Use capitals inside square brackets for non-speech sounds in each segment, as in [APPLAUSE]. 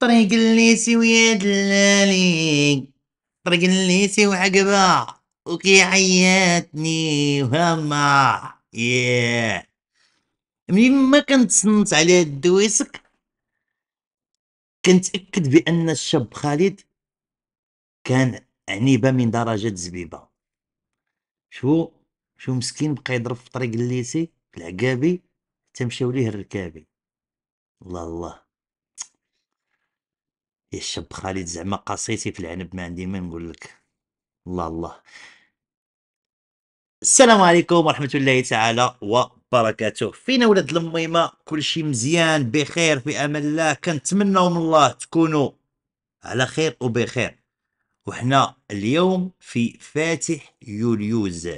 طريق اللي سوي دلالي طريق سوي وعقبه وكي عياتني وهما ياه yeah. منين ما كنتصنت على دويسك كنتأكد بأن الشاب خالد كان عنيبة من درجة زبيبة شو شو مسكين بقى يضرب في طريق الليسي في العقابي تمشيو ليه الركابي الله الله يا الشاب خالد زعما قصيتي في العنب ما عندي ما نقول لك الله الله السلام عليكم ورحمه الله تعالى وبركاته فينا ولاد الميمه كلشي مزيان بخير في امان الله كنتمنوا من الله تكونوا على خير وبخير وحنا اليوم في فاتح يوليوز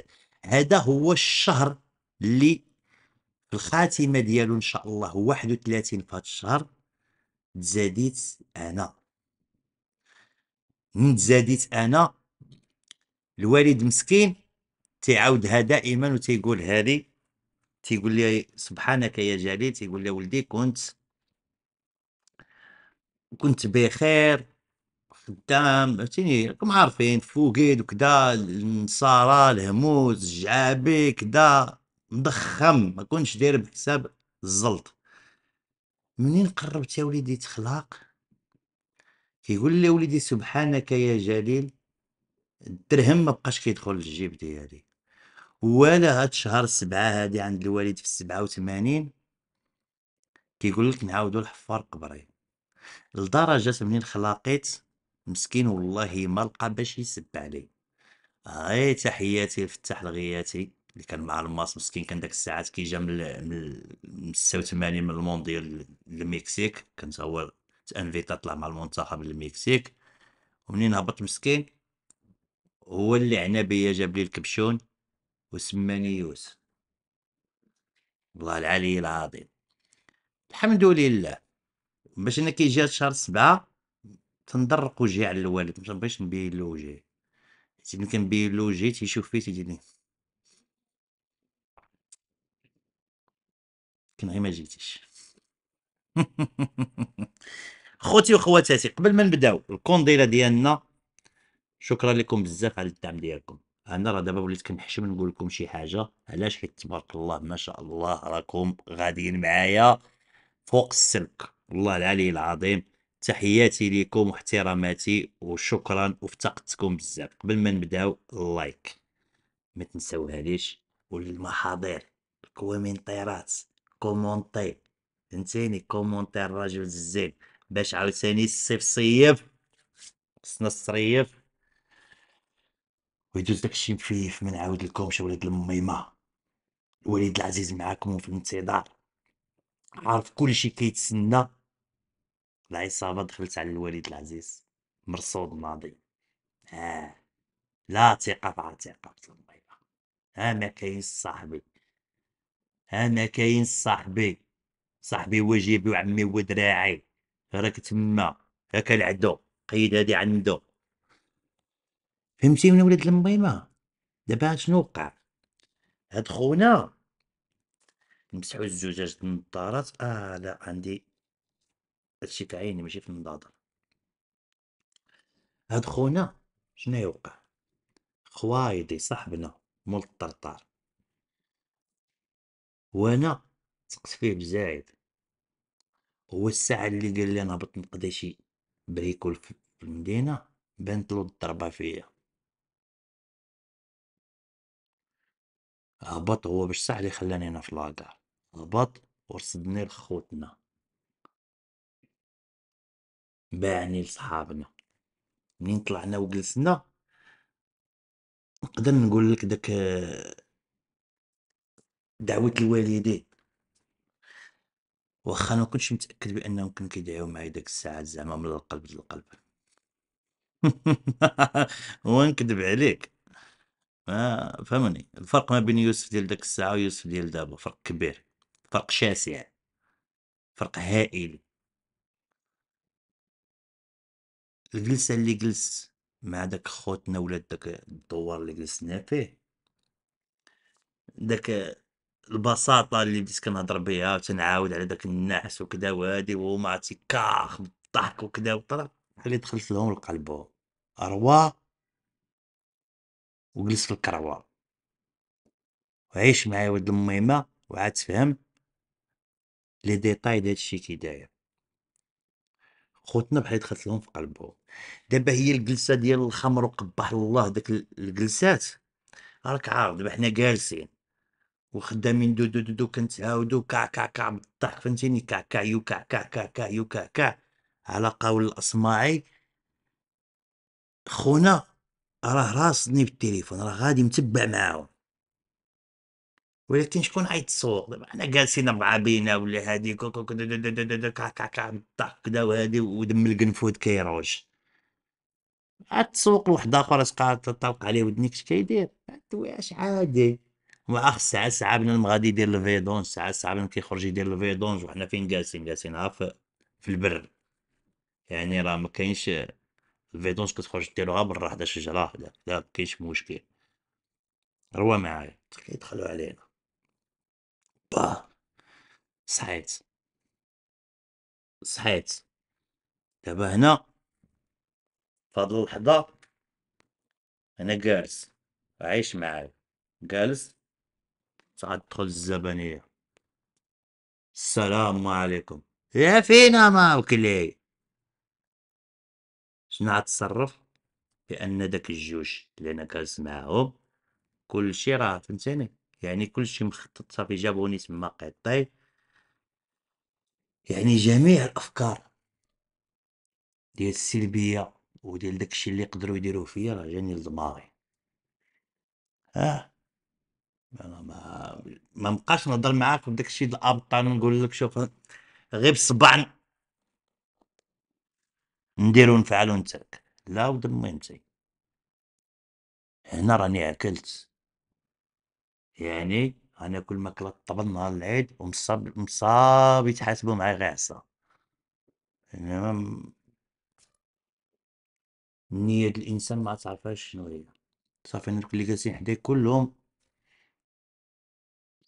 هذا هو الشهر اللي الخاتمه ديالو ان شاء الله 31 في هذا الشهر تزاديت انا نتزاديت انا الوالد مسكين تيعاودها دائما وتيقولها لي تيقول لي سبحانك يا جليل تيقول لي ولدي كنت كنت بخير خدام عرفتيني راكم عارفين فوقيد وكدا النصارى الهموس الجعابي كدا مضخم ما كنتش داير بحساب الزلط منين قربت يا وليدي تخلاق كيقول لي وليدي سبحانك يا جليل الدرهم ما بقاش كيدخل للجيب ديالي وانا هاد شهر سبعة هادي عند الوالد في السبعة وثمانين كيقول لك نعاودو الحفار قبري لدرجة منين خلاقيت مسكين والله ما لقى باش يسب علي هاي تحياتي لفتح الغياتي اللي كان مع الماس مسكين كان داك الساعات كيجا من من 86 من المونديال المكسيك كان هو انفيتا طلع مع المنتخب المكسيك ومنين هبط مسكين هو اللي عنا بيا جاب لي الكبشون وسماني يوسف الله العلي العظيم الحمد لله باش انا كي جا شهر سبعة تندرق وجهي على الوالد متنبغيش نبين له وجهي ملي كنبين له وجهي تيشوف فيه تيدير كان غير ما جيتيش [LAUGHS] خوتي وخواتاتي قبل ما نبداو الكونديله ديالنا شكرا لكم بزاف على الدعم ديالكم انا راه دابا وليت كنحشم نقول لكم شي حاجه علاش حيت تبارك الله ما شاء الله راكم غاديين معايا فوق السلك والله العلي العظيم تحياتي لكم واحتراماتي وشكرا وافتقدتكم بزاف قبل ما نبداو اللايك ما تنساوهاليش والمحاضير الكومنتيرات كومونتي انتيني كومونتير الراجل الزين باش عاوتاني الصيف صيف خصنا الصريف ويدوز داكشي مفيف ما نعاود لكمش ولاد الميمه الوليد العزيز معاكم وفي الانتظار عارف كلشي كيتسنى العصابه دخلت على الوليد العزيز مرصود ماضي آه. لا ثقه في عتيقه في الميمه ها آه، ما كاين صاحبي ها آه، ما كاين صاحبي صاحبي وجيبي وعمي ودراعي دراعي راك تما ياك العدو قيد هادي عندو فهمتي من ولاد المبيمة دابا شنو وقع هاد خونا نمسحو الزجاج د النظارات اه لا عندي هادشي في عيني ماشي في النظاظر هاد خونا شنو يوقع خوايدي صاحبنا مول الطرطار وانا سقت فيه بزايد هو الساعة اللي قال لي انا نقضي شي بريكول في المدينة بانت له الضربة فيا هبط هو باش صح اللي خلاني هنا في لاكار هبط ورصدني لخوتنا باعني لصحابنا منين طلعنا وجلسنا نقدر نقول لك داك دعوة الوالدين واخا ما كنتش متأكد بأنهم كانوا كيدعيو معايا ديك الساعات زعما من القلب للقلب. [LAUGHS] هو نكذب عليك، ما آه، فهمني، الفرق ما بين يوسف ديال داك الساعة ويوسف ديال دابا فرق كبير، فرق شاسع، فرق هائل. الجلسة اللي جلس مع داك خوتنا ولاد داك الدوار اللي جلسنا فيه، داك البساطه اللي بديت كنهضر بها وتنعاود على داك النعس وكذا وهادي وهما تيكاخ بالضحك وكذا وطلع اللي دخلت لهم لقلبهم اروى وجلس في الكروه وعيش معايا ولد الميمه وعاد تفهم لي ديتاي ديال هادشي كي داير خوتنا بحال دخلت لهم في قلبهم دابا هي الجلسه ديال الخمر وقبح الله داك الجلسات راك عارف دابا حنا جالسين وخدامين دو دو دو, دو كنتعاودو كع كع كع بالضحك فهمتيني كع كع يو كع كع كع كع يو كع كع على قول الاصمعي خونا راه راصدني بالتليفون راه غادي متبع معاهم ولكن شكون عيط السوق دابا حنا جالسين اربعه بينا ولا هادي دو دو دو دو دو كع كع كع بالضحك كدا وهادي ودم القنفود كيروج عاد تسوق لواحد اخر تبقى عليه ودنيك اش كيدير واش عادي مع الساعه ساعه بنادم غادي يدير الفيدونج ساعه ساعه بنادم كيخرج يدير الفيدونج وحنا فين جالسين جالسين في, في البر يعني راه ما كاينش الفيدونج كتخرج غير برا حدا شجره لا لا كاينش مشكل روا معايا يدخلوا علينا با صحيت صحيت دابا هنا فهاد اللحظة أنا جالس عايش معايا جالس سأدخل الزبنية السلام عليكم يا فينا ما وكلي شنو غتصرف بان داك الجوج اللي انا جالس معاهم كلشي راه فهمتيني يعني كلشي مخطط صافي جابوني تما قطي يعني جميع الافكار ديال السلبيه وديال داكشي اللي يقدروا يديروه فيا راه جاني لدماغي اه ما ما ما نبقاش نهضر معاك بداك الشيء ديال الابطال نقول لك شوف غير بصبع نديرو نفعلو نترك لا ود انتي هنا راني اكلت يعني انا كل ماكله طبل نهار العيد ومصاب مصاب يتحاسبوا معايا غير عصا يعني ما م... نية الانسان ما تعرفهاش شنو هي صافي انا اللي جالسين حداك كلهم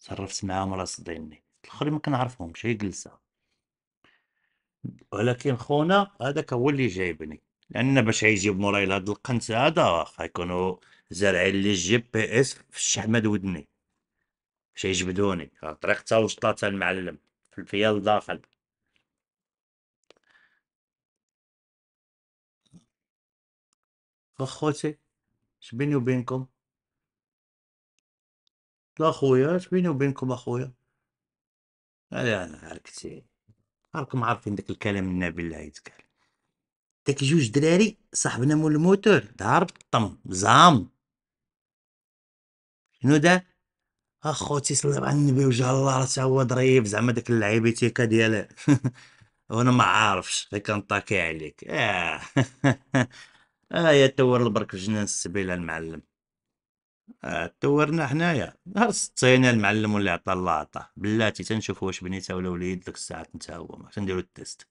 تصرفت معاهم راه صديني الاخرين ما كنعرفهمش هي جلسه ولكن خونا هذاك هو اللي جايبني لان باش يجيب موراي هاد القنت هذا واخا يكونوا زارعين لي جي بي اس في الشحمد ودني باش يجبدوني طريق توصلت المعلم في الفيال داخل اخوتي شبيني وبينكم لا خويا اش بيني وبينكم اخويا انا انا عرفتي راكم عارفين داك الكلام النبيل اللي يتقال داك جوج دراري صاحبنا مول الموتور دار طم زام شنو دا اخوتي صلي على النبي وجه الله راه هو ضريب زعما داك اللعيبيتيكا ديال [LAUGHS] وانا ما عارفش غير كنطاكي عليك اه [LAUGHS] اه يا تور البرك في جنان السبيله المعلم آه، تورنا حنايا نهار سطينا المعلم واللي عطى الله عطاه بلاتي تنشوف واش بنيتها ولا وليد ديك الساعه نتا هو تنديرو التيست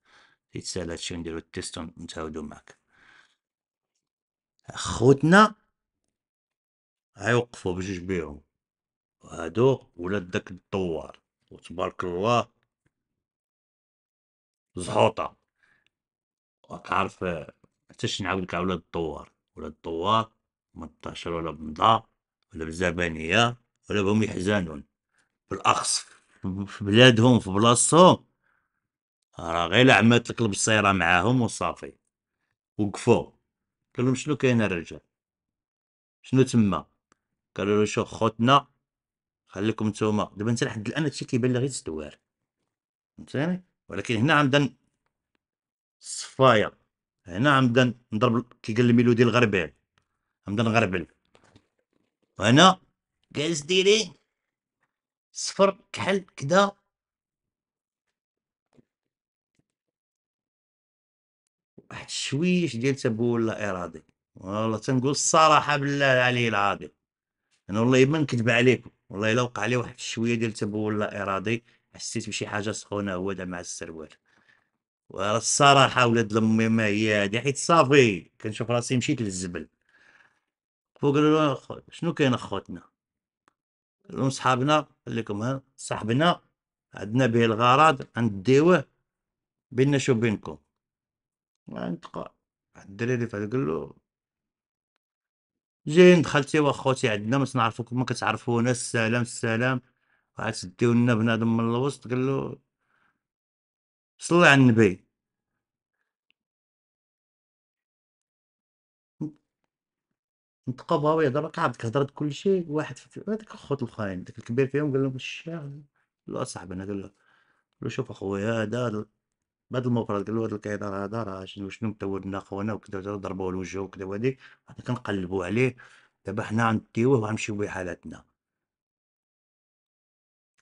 تيتسال هادشي نديرو التيست ونتعاودو معاك خوتنا غيوقفو بجوج بيهم هادو ولاد داك الدوار وتبارك الله زهوطة عارف حتى نعاود لك على ولاد الدوار ولاد الدوار 18 ولا بنضا ولا بالزبانية ولا بهم يحزنون بالأخص في بلادهم في بلاصتهم راه غير عمات القلب الصيرة معاهم وصافي وقفوا قال لهم شنو كاين الرجال شنو تما قالوا له شوف خوتنا خليكم نتوما دابا انت لحد الان هادشي كيبان لي غير تدوار فهمتيني ولكن هنا عمدا صفايا الصفايه هنا عمدا نضرب كي قال الميلودي الغربال عمدا نغربل وهنا كالس ديري صفر كحل كدا واحد الشويش ديال تبول لا ارادي والله تنقول الصراحه بالله العلي العظيم انا والله ما نكذب عليكم والله الا وقع لي واحد الشويه ديال تبول لا ارادي حسيت بشي حاجه سخونه هو دا مع السروال وراه الصراحه ولاد لمي ما هي هادي حيت صافي كنشوف راسي مشيت للزبل وقالوا له أخو... شنو كاين اخوتنا قالوا صحابنا خليكم ها صاحبنا عندنا به الغرض نديوه بيننا شو بينكم نتقى الدراري فهاد قال له جايين دخلتي واخوتي عندنا ما تنعرفوكم ما كتعرفونا السلام السلام عاد سديو لنا بنادم من الوسط قال له صلي على النبي نتقابا ويهضر راك عاد هضرت كلشي واحد في هذاك الخوت الخاين داك الكبير فيهم قال لهم يعني؟ الشيخ لا اصاحبي أه انا قال له قال له شوف اخويا هذا هذا- بهاد المفرد قال له هذا الكيدار هذا راه شنو شنو لنا خونا وكذا ضربوه لوجهه وكذا وهاديك حنا كنقلبوا عليه دابا حنا غنديوه وغنمشيو بيه حالاتنا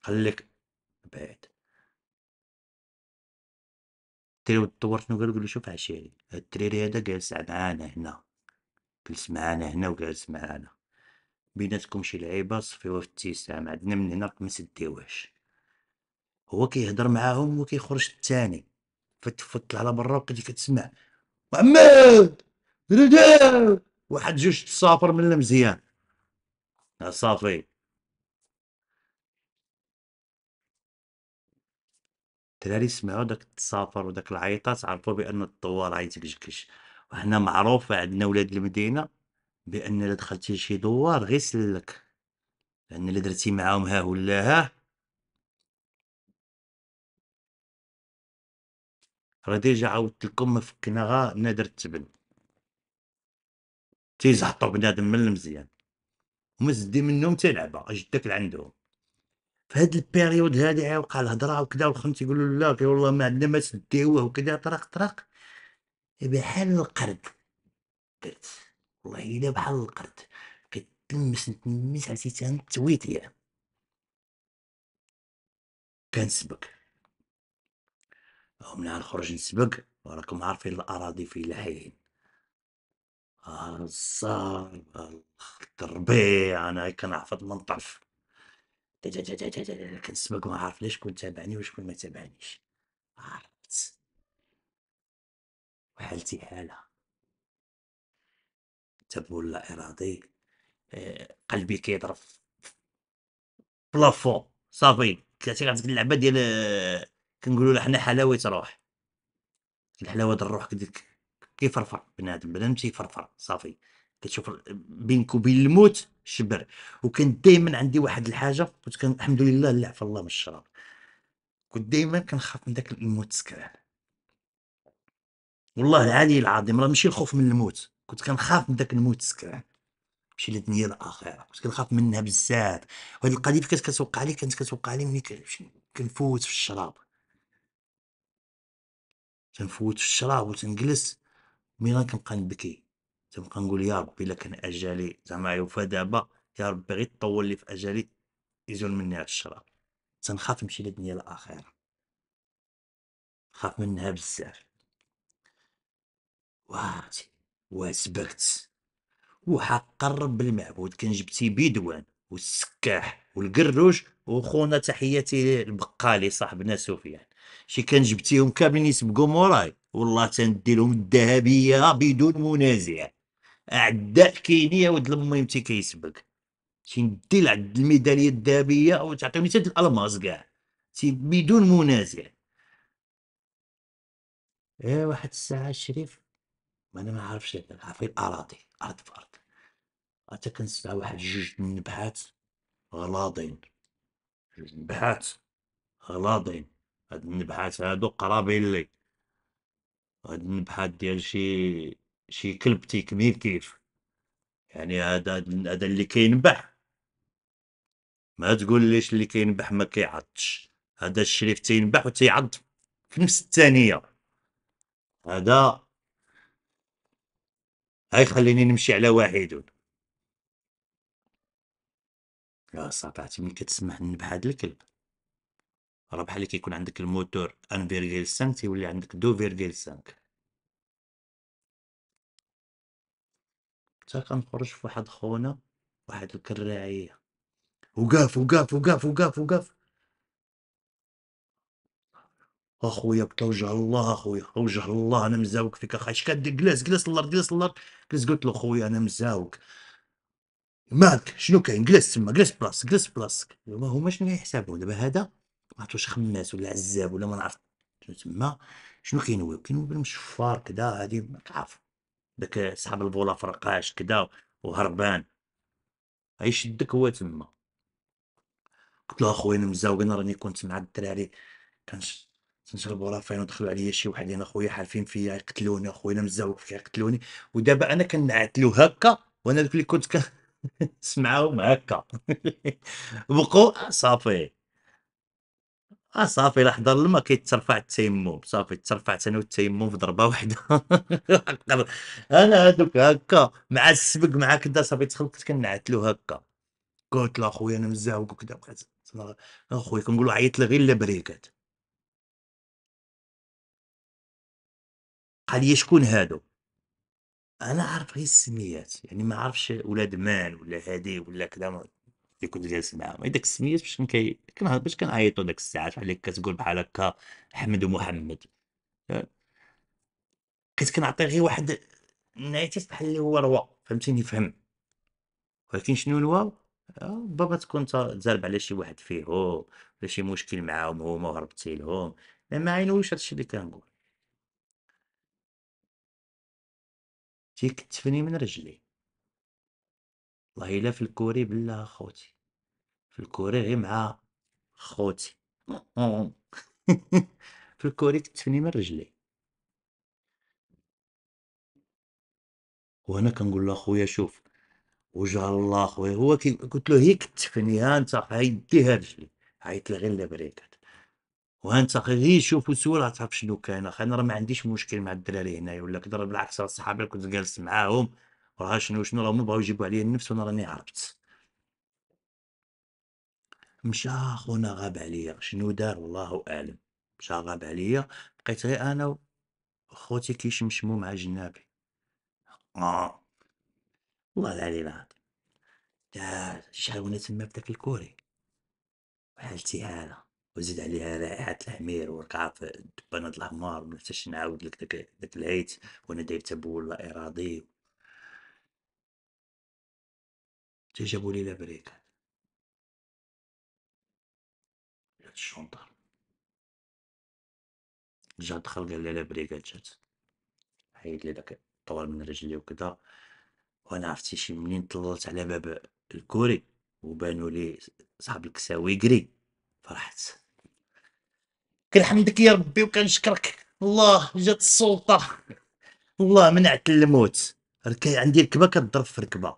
خليك بعيد الدري تطور شنو قالو قال له شوف عشيري هاد هذا جالس معانا هنا جلس معانا هنا وجالس معانا بيناتكم شي لعيبه صفيوه في التسام عندنا من هنا ما سديوهش هو كيهضر معاهم وكيخرج الثاني فتفوت على برا وكنت كتسمع محمد رجع واحد جوج تصافر من المزيان صافي الدراري سمعوا داك التصافر وداك العيطات عرفوا بان الطوال عيطك جكش وهنا معروفة عندنا ولاد المدينة بأن إلا دخلتي لشي دوار غير سلك لأن إلا درتي معاهم ها ولا ها راه ديجا عاودت لكم فكنا غا نادر التبن تيزحطو بنادم من المزيان هما منهم تلعبة جدك لعندهم في هاد البيريود هادي عا وقع الهضره وكذا والخم تيقولوا لا والله ما عندنا ما سديوه وكذا طرق طرق بحال القرد قلت والله الا بحال القرد بقيت نتلمس نتلمس عرفتي تنتويت ليها كنسبق ومن نخرج نسبق وراكم عارفين الاراضي في العين الصار الربيع انا كنعفط منطرف كنسبق ما عارف ليش كنت تابعني وشكون ما تابعنيش عرفت وحالتي حالة تبول لا إرادي آه، قلبي كيضرب بلافون صافي كتعرف ديك اللعبة ديال آه، كنقولوا لها حنا حلاوة روح الحلاوة ديال الروح كديك كيفرفر بنادم بنادم تيفرفر صافي كتشوف بينك وبين الموت شبر وكان دائما عندي واحد الحاجه كنت الحمد لله اللعب في الله من الشراب كنت دائما كنخاف من داك الموت سكران والله العلي العظيم راه ماشي الخوف من الموت كنت كنخاف من داك الموت السكران ماشي الدنيا الاخره كنت كنخاف منها بزاف وهاد القضيه اللي كانت كتوقع لي كانت كتوقع لي ملي كنفوت في الشراب تنفوت في الشراب وتنجلس ملي كنبقى نبكي تنبقى نقول يا ربي الا كان اجالي زعما يوفى دابا يا ربي غير طول لي في اجالي يزول مني هاد الشراب تنخاف نمشي للدنيا الاخره خاف منها بزاف واه وسبكت الرب المعبود كان جبتي بيدوان والسكاح والقروش وخونا تحياتي البقالي صاحبنا سفيان شي كان جبتيهم كاملين يسبقوا موراي والله تندي لهم الذهبيه بدون منازع اعداء كينيا ود لميمتي كيسبق شي ندي لعند الميداليه الذهبيه وتعطيوني حتى الالماس كاع بدون منازع ايه واحد الساعه الشريف ما انا ما عارفش عارفين اراضي ارض في ارض حتى كنسمع واحد جوج النبحات غلاضين جوج النبحات غلاضين هاد النبحات هادو قرابين لي هاد النبحات ديال شي شي كلب تيكميل كيف يعني هذا هذا اللي كينبح ما تقول ليش اللي كينبح ما كيعضش هذا الشريف تينبح وتيعض في نفس الثانيه هذا هاي خليني نمشي على واحد يا صاحبي ملي كتسمح نبح هاد الكلب راه بحال كيكون عندك الموتور ان سانك تيولي عندك دو سانك تا كنخرج فواحد خونا واحد الكراعيه وقاف وقاف وقاف وقاف وقاف اخويا بتوجع الله اخويا اوجع الله انا مزاوك فيك اخاي شكد جلس جلس الارض جلس الارض جلس قلت له خويا انا مزاوك مالك شنو كاين جلس تما جلس بلاصتك جلس بلاصتك ما هما شنو يحسبوا دابا هذا ما عرفتوش خماس ولا عزاب ولا ما نعرف شنو تما شنو كينويو كينويو بالمشفار كدا هادي ما تعرف داك صاحب البولا فرقاش كدا وهربان غيشدك هو تما قلت له اخويا انا مزاوك انا راني كنت مع الدراري كنش تنشربوا فين ودخلوا عليا شي وحدين اخويا حالفين فيا يقتلوني اخويا انا مزوق فيا يقتلوني ودابا انا كنعتلو هكا وانا دوك اللي كنت كنسمعهم [LAUGHS] هكا [LAUGHS] بقوا صافي اه صافي لا حضر الماء كيترفع التيمم صافي ترفعت انا والتيمم في ضربه واحده [LAUGHS] انا هادوك هكا مع السبق مع كدا صافي كنت كنعتلو هكا قلت له اخويا انا مزاوق وكدا بقيت اخويا كنقولوا عيط لي غير لا بريكات قال لي شكون هادو انا عارف غير السميات يعني ما عرفش ولاد مان ولا هادي ولا كذا اللي كنت جالس معاهم داك السميات باش كي باش كنعيطوا داك الساعات بحال كتقول بحال هكا احمد ومحمد كنت كنعطي غير واحد نعيتيس بحال اللي هو روا فهمتيني فهم ولكن شنو الواو آه، بابا تكون تزرب على شي واحد فيهم ولا شي مشكل معاهم هما وهربتي لهم ما عينوش هادشي اللي كنقول تيكتفني من رجلي والله الا في الكوري بالله خوتي في الكوري غير مع خوتي [LAUGHS] في الكوري تكتفني من رجلي وانا كنقول له اخويا شوف وجه الله اخويا هو كي قلت له هي كتفني ها انت هيديها رجلي عيط لي غير لبريده وهانت غير شوفوا سؤال غتعرف شنو كاين اخي انا راه ما عنديش مشكل مع الدراري هنايا ولا كدر بالعكس راه صحابي كنت جالس معاهم راه شنو شنو هما بغاو يجيبوا عليا النفس وانا راني عرفت مشى خونا غاب عليا شنو دار والله اعلم مشى غاب عليا بقيت غير انا وخوتي كيشمشمو مع جنابي اه والله العلي العظيم دار شحال وانا تما داك الكوري وحالتي هاله وزيد عليها رائحه الحمير ورقعه الدبانات الحمار ما ننساش نعاود لك داك داك الهيت وانا داير تبول لا ارادي حتى جابوا لي لابريك جات الشنطه جا دخل قال لي لابريكات جات حيد لي داك طوال من رجلي وكذا وانا عرفتي شي منين طلعت على باب الكوري وبانوا لي صاحب الكساوي قري فرحت كنحمدك يا ربي وكنشكرك الله جات السلطه الله منعت الموت ركاي عندي ركبه كضرب في ركبه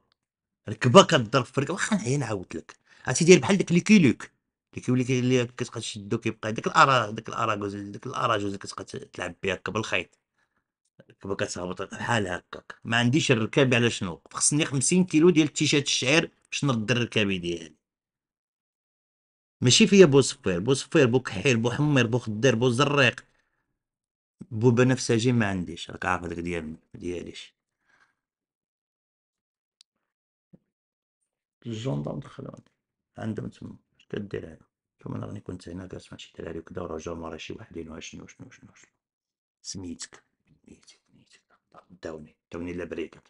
ركبه كضرب في ركبه واخا نعيا نعاود لك عرفتي داير بحال داك ليكيلوك اللي كيولي اللي كتبقى تشدو كيبقى داك الارا داك الاراجوز داك الاراجوز كتبقى تلعب بها هكا بالخيط ركبة كتهبط بحال هكاك ما عنديش الركابي على شنو خصني 50 كيلو ديال التيشيرت الشعير باش نرد الركابي ديالي ماشي فيا بو صفير بو صفير بو كحيل بو حمير بو خدير بو زريق بو بنفسجي ما عنديش راك عارف هذاك ديال دياليش الجندم دخلوني عندهم تما اش كدير هذا كما انا راني كنت هنا كاس مع شي دراري وكدا وراجل مرة شي واحدين وشنو شنو شنو شنو سميتك سميتك سميتك داوني داوني لا بريكات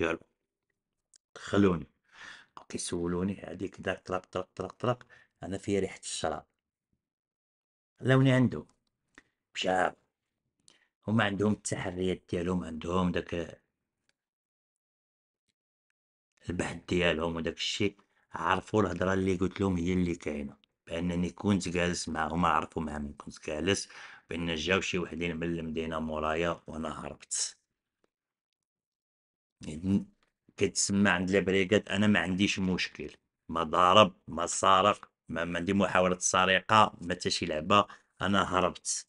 يلا دخلوني كيسولوني هذيك داك طرق طرق طرق طرق أنا في ريحة الشراب لوني عنده شاب هما عندهم التحريات ديالهم عندهم داك البحث ديالهم وداك الشيء عرفوا الهضره اللي قلت لهم هي اللي كاينه بانني كنت جالس معاهم عرفوا معاهم كنت جالس بان جاو شي وحدين من المدينه مورايا وانا هربت كتسمى عند البريكاد انا ما عنديش مشكل ما ضارب ما سارق ما عندي محاولة سرقة ما حتى شي لعبة انا هربت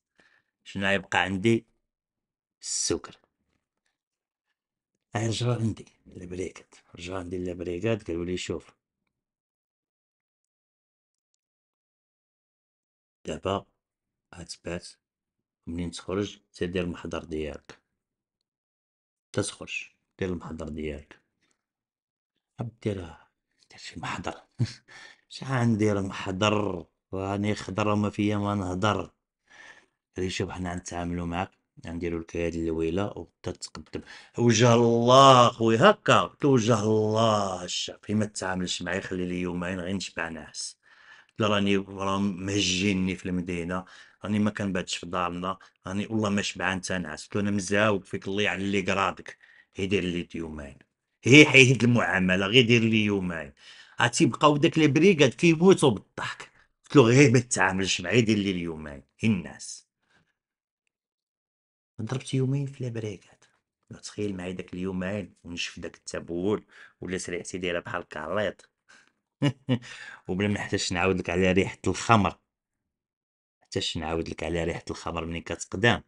شنو غيبقى عندي السكر رجع عندي البريكات رجع عندي البريكات قالوا لي شوف دابا غتبات منين تخرج تدير المحضر ديالك تخرج دير المحضر ديالك عاد ديرها دير شي محضر [LAUGHS] شحال ندير محضر راني خضر وما فيا ما نهضر هادي شوف حنا غنتعاملو معاك نديروا لك هاد الويله وانت تقدم وجه الله خويا هكا توجه وجه الله الشافي ما تتعاملش معايا خلي لي يومين غير نشبع نعس لا راني راه مهجيني في المدينه راني ما كنباتش في دارنا راني والله ما شبعان تنعس قلت انا مزاوق فيك الله يعلي قرادك يدير لي يومين هي حيد المعامله غير دير لي يومين بقاو داك لي بريكاد كيموتوا بالضحك قلت له غير ما تتعاملش معايا دير لي اليومين الناس ضربت يومين في لابريكاد تخيل معايا داك اليومين ونشف داك التبول ولا سريعتي دايره بحال الكريط [LAUGHS] وبلا ما نحتاج نعاود لك على ريحه الخمر حتىش نعاود لك على ريحه الخمر منين كتقدام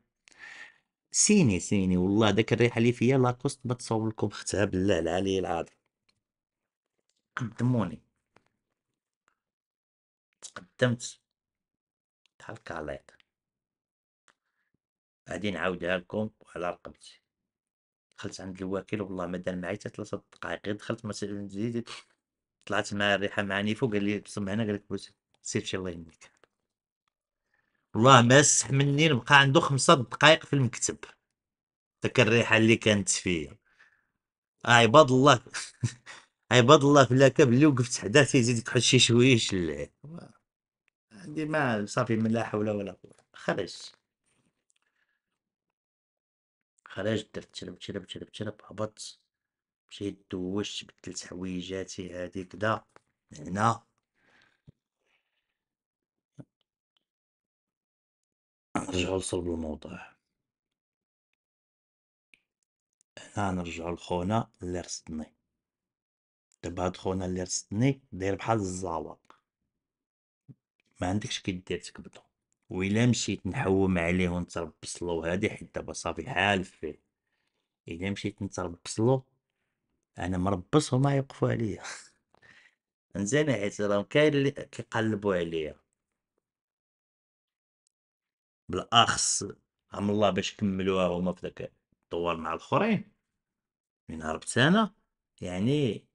سيني سيني والله داك الريحه اللي فيا لاكوست ما تصاوب لكم اختها بالله العلي العظيم قدموني تقدمت بحال الكاليط غادي نعاودها لكم وعلى رقبتي دخلت عند الوكيل والله ما دار معايا حتى ثلاثة دقائق دخلت مثلا زيد طلعت مع الريحة مع نيفو قال لي بصم هنا قال لك سير شي الله يهنيك والله ما مني نبقى عنده خمسة دقائق في المكتب داك الريحة اللي كانت فيا عباد الله [LAUGHS] عباد الله لاكاب اللي وقفت حداه تيزيد تحط شي شويش عندي ما صافي من لا حول ولا قوة خرج خرج درت شرب شرب شرب شرب هبط مشيت دوشت بدلت حويجاتي هادي كدا هنا نرجعو لصلب الموضوع هنا نرجعو لخونا اللي رصدني هاد خونا اللي رصدني داير بحال الزعوق ما عندكش كي دير تكبدو و الا مشيت نحوم عليه و نتربصلو هادي حيت دابا صافي حال فيه الا مشيت نتربصلو انا مربص وما يوقفو عليا انزين حيت راه كاين اللي كيقلبو عليا بالاخص عم الله باش كملوها هما في داك الدوار مع الاخرين من هربت انا يعني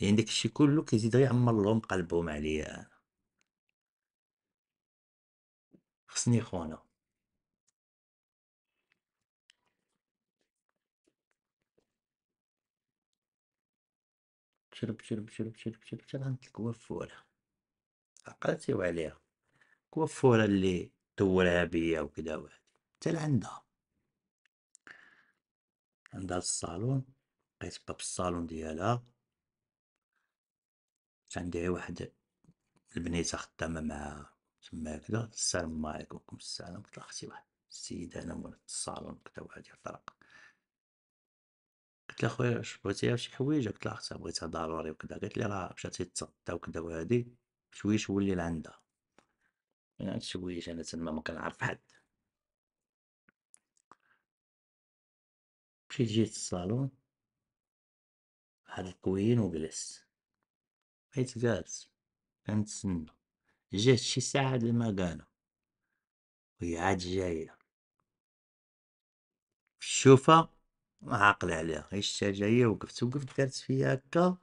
يعني داكشي كلّه كيزيد غير يعمّر لهم قلبهم عليّا أنا. خصني خونا. شرب، شرب، شرب، شرب، شرب حتى لحقت الكوافورة، عقلتي عليها، الكوافورة اللي دورها بيا وكدا وهادي، حتى لعندها. عندها الصالون، بقيت بقى في الصالون ديالها. عندي غير واحد البنيتة خدامة مع تما هكدا السلام عليكم وعليكم السلام قلت لها أختي واحد السيدة أنا مولات الصالون لها واحد الطرق قلت لها خويا اش بغيتي شي حويجة قلت لها أختها بغيتها ضروري وكدا قالت لي راه مشات تتغدا وكدا وهادي شويش ولي لعندها أنا هاد الشويش أنا تما مكنعرف حد مشيت جيت الصالون واحد الكوين وجلست بقيت جالس كنتسنى جات شي ساعة د المكانة وهي عاد جاية الشوفة ما عاقل عليها هي شتا جاية وقفت وقفت دارت فيا هكا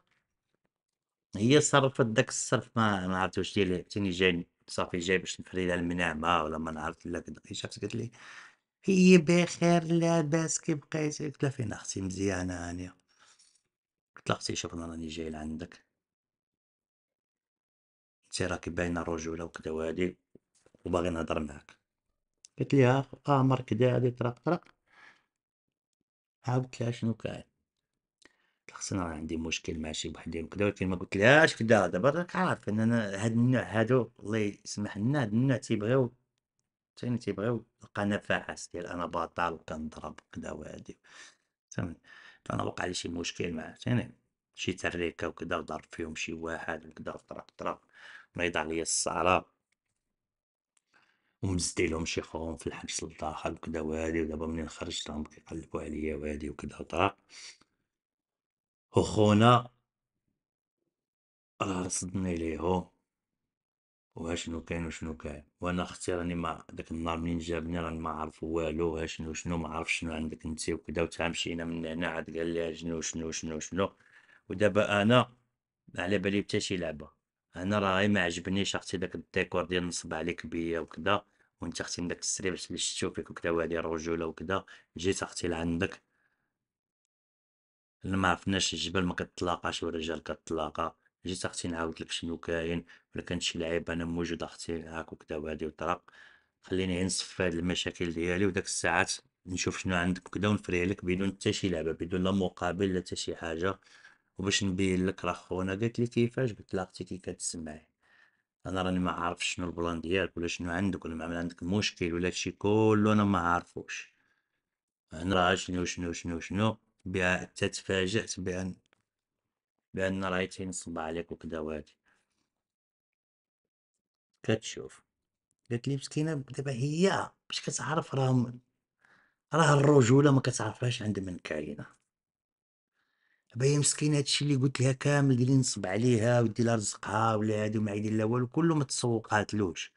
هي صرفت داك الصرف ما ما عرفت واش ديال تاني جاني صافي جاي باش نفري لها المنعمة ولا ما نعرف لا كدا هي شافت قالت لي هي بخير لاباس كي بقيتي قلت لها فين اختي مزيانة هانية قلت لها اختي شوف انا راني جاي لعندك انت راكي باينه رجوله وكذا وهادي وباغي نهضر معاك قلت ليها قامر كدا هادي طرق طرق عاودت لها شنو كاين خصنا راه عندي مشكل مع شي بوحدين وكذا ولكن ما قلت لهاش كدا دابا راك عارف ان انا هاد النوع هادو الله يسمح لنا هاد النوع تيبغيو ثاني تيبغيو القناه فاعس ديال انا بطل كنضرب كدا وهادي فهمت فانا وقع لي شي مشكل مع ثاني شي تريكه وكدا ضرب فيهم شي واحد وكدا طرق طرق ما عليا ليا الصاله ومزدي لهم شي خوهم في الحبس للداخل وكدا وهادي ودابا منين خرجت راهم كيقلبو عليا وهادي وكدا وطرا وخونا راه رصدني ليهم وها شنو كاين وشنو كاين وانا اختي راني ما داك النهار منين جابني راني ما عارف والو ها شنو شنو ما عارف شنو عندك انت وكدا وتا مشينا من هنا عاد قال لي شنو شنو شنو شنو ودابا انا على بالي حتى شي لعبه هنا راه ما عجبنيش اختي داك الديكور ديال نصب عليك بيا وكذا وانت اختي داك باش اللي شفتو فيك وكذا وهادي الرجوله وكذا جيت اختي لعندك ما عرفناش الجبل ما كتلاقاش والرجال كتلاقى جيت اختي نعاود لك شنو كاين ولا كانت شي لعيب انا موجود اختي هاك وكذا وهادي وطرق خليني غير نصفي هاد المشاكل ديالي وداك الساعات نشوف شنو عندك وكذا ونفريه لك بدون حتى شي لعبه بدون لا مقابل لا حتى شي حاجه وباش نبين لك راه خونا قالت لي كيفاش قلت لها اختي كي كتسمعي انا راني ما عارف شنو البلان ديالك ولا شنو عندك ولا ما عندك مشكل ولا هادشي كله انا ما عارفوش انا راه شنو شنو شنو شنو بها حتى تفاجات بان بان راه تينصب عليك وكذا وهادي كتشوف قالت لي مسكينه دابا هي باش كتعرف راه راه الرجوله ما كتعرفهاش عند من كاينه باهي مسكينة هادشي اللي قلت لها كامل ديري نصب عليها ودي لها رزقها ولا هادو ما يدير لا والو كلو ما تسوقاتلوش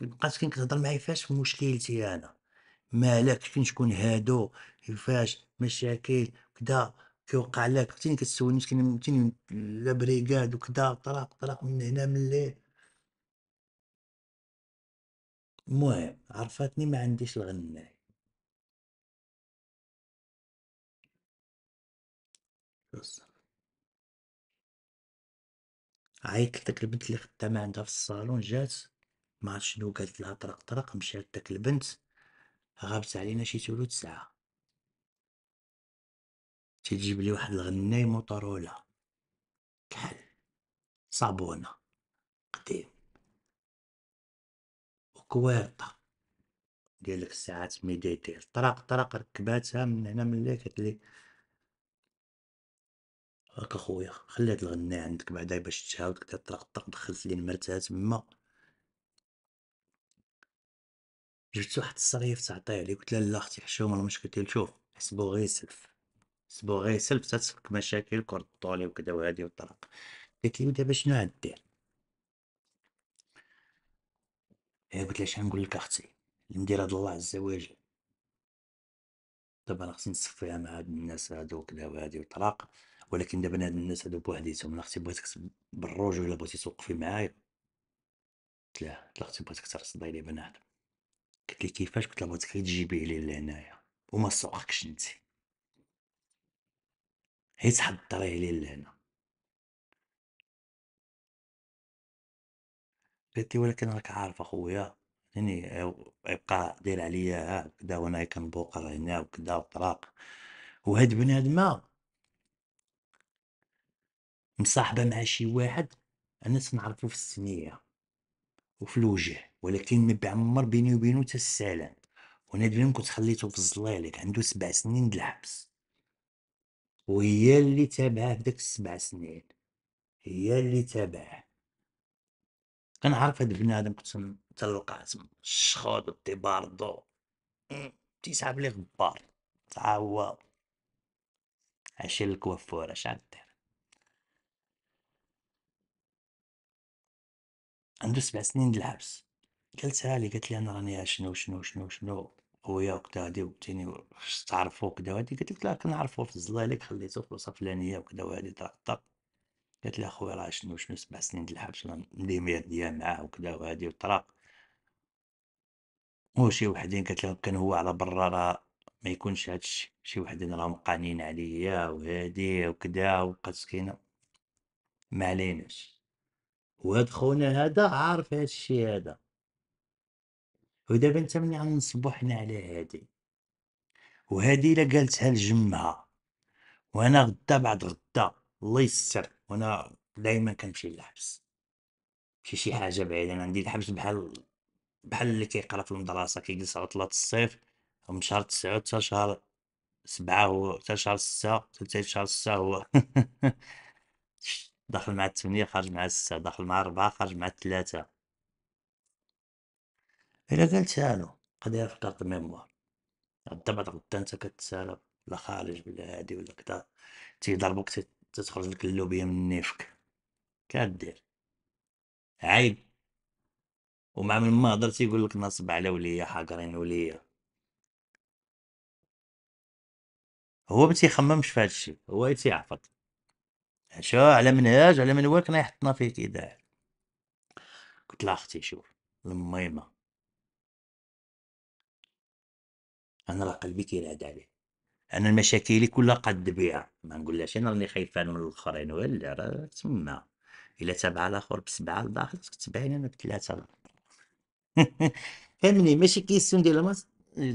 بقات كي كتهضر معايا فاش مشكلتي انا مالك فين شكون هادو كيفاش مشاكل كدا كيوقع لك فين كتسولني مسكين فين لا بريكاد وكدا طراق طرق من هنا من ليه المهم عرفاتني ما عنديش الغناي بس عيطت لداك البنت اللي خدامة عندها في الصالون جات معرفت شنو قالت لها طرق طرق مشات داك البنت غابت علينا شي تلت ساعة تجيب لي واحد الغناي موطورولا كحل صابونة قديم وكوارطة ديالك الساعات ميديتير طرق طرق ركباتها من هنا من لي قالت هاكا اخويا خلي هاد الغناية عندك بعدا باش تشاو ديك الطرقطق دخلت لي المرتها تما جبت واحد الصريف تعطي عليه قلت لها لا اختي حشومه المشكل ديال شوف حسبو غير سلف حسبو غير سلف تتفك مشاكلك كرة الطولي وكدا وهادي والطرق قالت لي ودابا شنو عاد دير قلت لها شحال نقول لك اختي المدير هاد الله عز وجل دابا انا خصني نصفيها مع هاد الناس هادو وكدا وهادي وطلاق ولكن دابا هاد الناس هادو بوحديتهم انا اختي بغيتك بالرجوله بغيتي توقفي معايا قلت لها قلت اختي بغيتك ترصدي لي بنادم قلت لي كيفاش قلت لها بغيتك غير تجيبيه لي لهنايا وما سوقكش انت حيت حضريه لي لهنا قلت لي ولكن راك عارف اخويا يعني يبقى داير عليا هكذا وانا كنبوق هنا وكذا وطراق وهاد بنادمه مصاحبه مع شي واحد انا تنعرفو في السنية وفي الوجه ولكن ما بعمر بيني وبينو حتى السلام وانا دبلان كنت خليته في الزليليك عنده سبع سنين د الحبس وهي اللي تابعه في داك السبع سنين هي اللي تابعه كنعرف هاد بنادم كنت تلقى تما الشخوط باردو تيسحب لي غبار تعوض عشان الكوافور اش عندي عندو سبع سنين د الحبس، قالتها ليه قالت لي انا راني شنو شنو شنو شنو خويا وكدا هادي وجبتيني تعرفو وكدا وهادي، قالت لك لا كنعرفو في الله عليك خليتو بلاصه فلانية وكدا وهادي طق طق، قالت لي اخويا راه شنو شنو سبع سنين د الحبس مديمية ديال معاه وكدا وهادي وطراق، وشي شي وحدين قالت لهم كان هو على برا راه ميكونش هادشي، شي وحدين راهم قانين عليا وهادي وكدا وبقات سكينة، ما عليناش. وهاد خونا هذا عارف هاد الشيء هذا ودابا انت ملي غنصبو حنا على هادي وهادي الا قالتها لجمها وانا غدا بعد غدا الله يستر وانا دائما كنمشي للحبس شي شي حاجه بعيده انا عندي الحبس بحال بحال اللي كيقرا في المدرسه كيجلس على طلات الصيف من شهر تسعة حتى شهر سبعة هو حتى شهر ستة حتى شهر ستة هو [LAUGHS] داخل مع الثمانية خارج مع الستة داخل مع ربعة خارج مع الثلاثة إلا قلت قد قضية فكرة ميموار غدا بعد غدا نتا كتسالى بلا خارج بلا هادي ولا كدا تيضربك تتخرج لك اللوبيا من نيفك كدير عيب ومع من ما هضرت يقول لك نصب على وليا حاقرين وليا هو ما تيخممش في هادشي هو تيعفط شو على منهاج على من وين كنا يحطنا فيه كيداع قلت لها اختي شوف لميمة انا راه قلبي كيرعد عليه انا المشاكل كلها قد بها ما نقولهاش انا راني خايفان من الاخرين ولا راه تما الا تابع الاخر بسبعه لداخل تبعين انا بثلاثه [LAUGHS] فهمني ماشي كيسون ديال ماس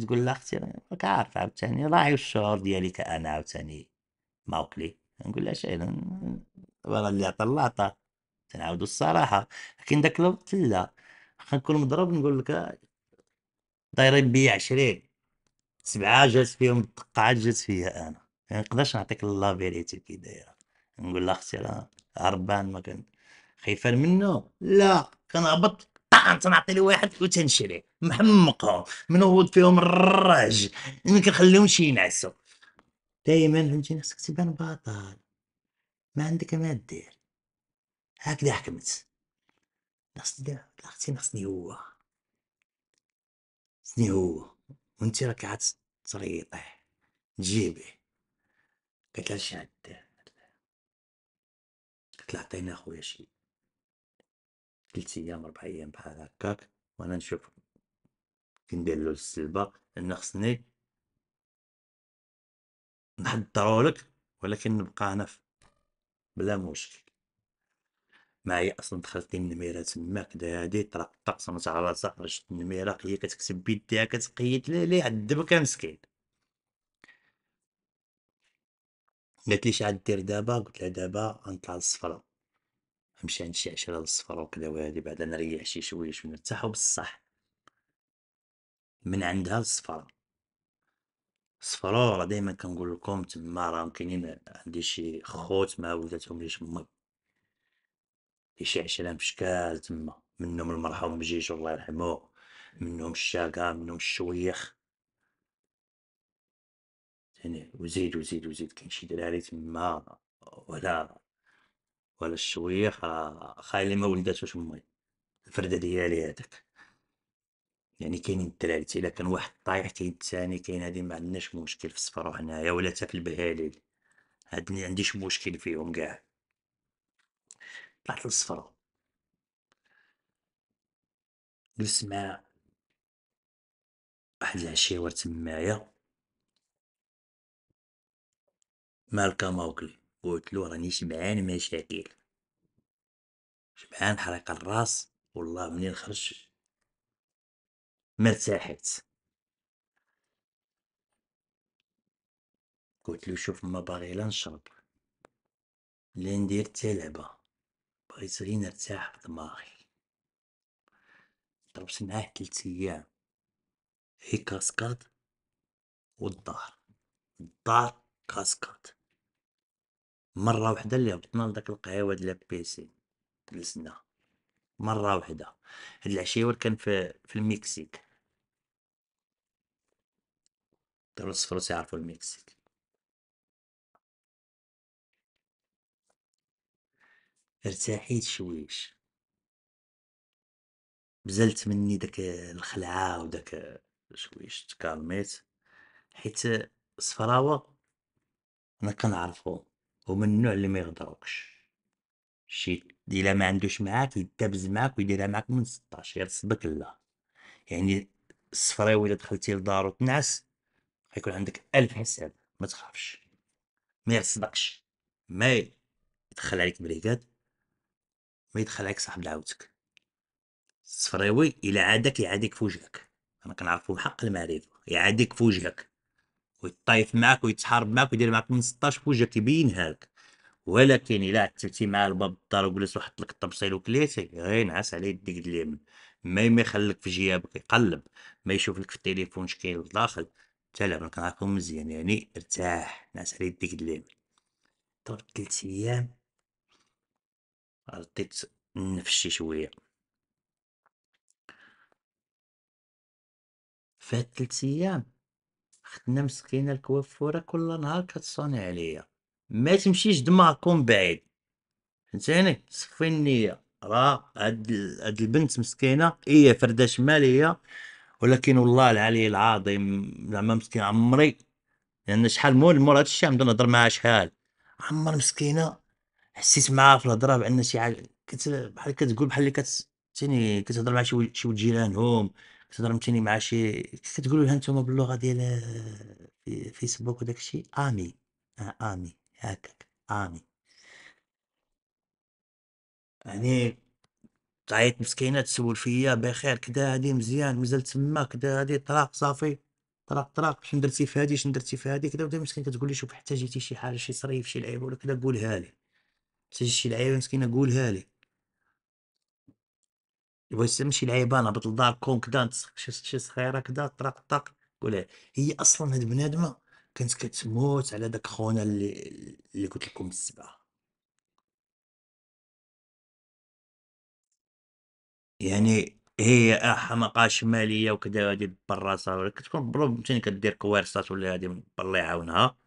تقول لها اختي راك عارف عاوتاني راعي الشعور ديالي كانا عاوتاني ماوكلي نقول لها شيء برا اللي عطى الله عطى تنعاودوا الصراحه لكن ذاك الوقت لا خا نكون مضروب نقول لك دايرين بيا عشرين سبعه جات فيهم الدقات جات فيا انا ما يعني نقدرش نعطيك لا فيريتي كي دايره نقول لها اختي راه هربان ما كان خايفان منه لا كنهبط طعن تنعطي لي واحد وتنشري محمقهم منوض فيهم الرعج ما كنخليهمش ينعسوا دايما فهمتي نفسك تبان بطل ما عندك ما دير هكذا حكمت ناقص ندير اختي ناقصني هو نقصني هو وانت راك عاد تريطيه تجيبيه قالت لها عاد دير قلت لها عطينا خويا شي ثلاث ايام اربع ايام بحال هكاك وانا نشوف كندير له السلبه انا خصني نحضروا لك ولكن نبقى هنا بلا مشكل معايا اصلا دخلت النميره تما كدا هادي طرق الطقس ما تعرفش خرجت النميره هي كتكتب بيديها كتقيد لي لي عذبك مسكين قالت لي شحال دير دابا قلت لها دابا غنطلع للصفرا نمشي عند شي عشرة للصفرا وكدا وهادي بعدا نريح شي شويه شويه نرتاحو بصح من عندها للصفرا راه دايما كنقول لكم تما راهم كاينين عندي شي خوت ما ولداتهم ليش امي كاين شي عشرين فشكال تما منهم المرحوم بجيش الله يرحمو منهم الشاكا منهم الشويخ يعني وزيد وزيد وزيد كاين شي دراري تما ولا ولا الشويخ خايلي ما ولداتوش امي الفردة ديالي هداك يعني كاينين التلالت الا كان واحد طايح كاين الثاني كاين هادي ما عندناش مشكل في الصفر وحنايا ولا حتى في البهاليل هاد ما عنديش مشكل فيهم كاع طلعت للصفرة جلست مع واحد العشيور تمايا مالك قلت له راني شبعان مشاكل شبعان حريق الراس والله منين خرجت مرتاحت قلت له شوف ما باغي لا نشرب لا ندير حتى لعبه بغيت غير نرتاح في دماغي ضربت معاه تلت ايام هي كاسكاد والدار الدار كاسكاد مرة وحدة اللي هبطنا لداك القهوة ديال بيسي جلسنا مرة وحدة هاد العشية كان في, في المكسيك دولة الفلوس يعرفوا المكسيك ارتاحيت شويش بزلت مني داك الخلعة وداك شويش تكالميت حيت الصفراوة انا كنعرفو هما النوع اللي ما يغدروكش شي الا ما عندوش معاك يدابز معاك ويديرها معاك من 16 يرسبك لا يعني الصفراوي الا دخلتي لدارو تنعس حيكون عندك ألف حساب ما تخافش ما يرصدكش ما يدخل عليك بريكاد ما يدخل عليك صاحب دعوتك الصفراوي الى عادك يعاديك في وجهك انا كنعرفو بحق المعرفه يعاديك في وجهك ويطايف معك ويتحارب معك ويدير معك من 16 في وجهك يبينها لك ولكن الى عتبتي مع الباب الدار وجلس وحط لك الطبسيل وكليتي نعس عليه يديك اليمن ما ما يخليك في جيابك يقلب ما يشوف لك في التليفون شكاين لداخل لا كنعرفهم مزيان يعني ارتاح نعس على يديك الليل درت تلت ايام رديت نفسي شويه هاد تلت ايام خدنا مسكينه الكوافوره كل نهار كتصوني عليا ما تمشيش دماغكم بعيد فهمتيني صفي النيه راه هاد, البنت مسكينه هي إيه فرده هي ولكن والله العلي العظيم زعما مسكين عمري لان شحال مول مول هادشي عم نهضر معاها شحال عمر مسكينه حسيت معاها في الهضره بان شي حاجه كت بحال كتقول بحال اللي كت تاني كتهضر مع شي شي جيرانهم كتهضر تيني مع شي كتقولوا لها نتوما باللغه ديال فيسبوك وداك الشيء امي آه، امي هكاك امي يعني تعيط مسكينه تسول فيا بخير كدا هادي مزيان مازال تما كدا هادي طراق صافي طراق طراق شنو درتي في هادي شنو درتي في هادي كدا و مسكين كتقول لي شوف جيتي شي حاجه شي صريف شي لعيبه ولا كدا قولها لي تجي شي لعيبه مسكينه قولها لي بغيت ماشي لعيبه نهبط لدار كون كدا نتسخ شي صخيره كدا طراق طراق قولها هي اصلا هاد بنادمه كانت كتموت على داك خونا اللي اللي قلت لكم السبعه يعني هي حماقة شمالية وكذا هادي البراسة ولا كتكون بروب فهمتيني كدير كوارصات ولا هادي الله يعاونها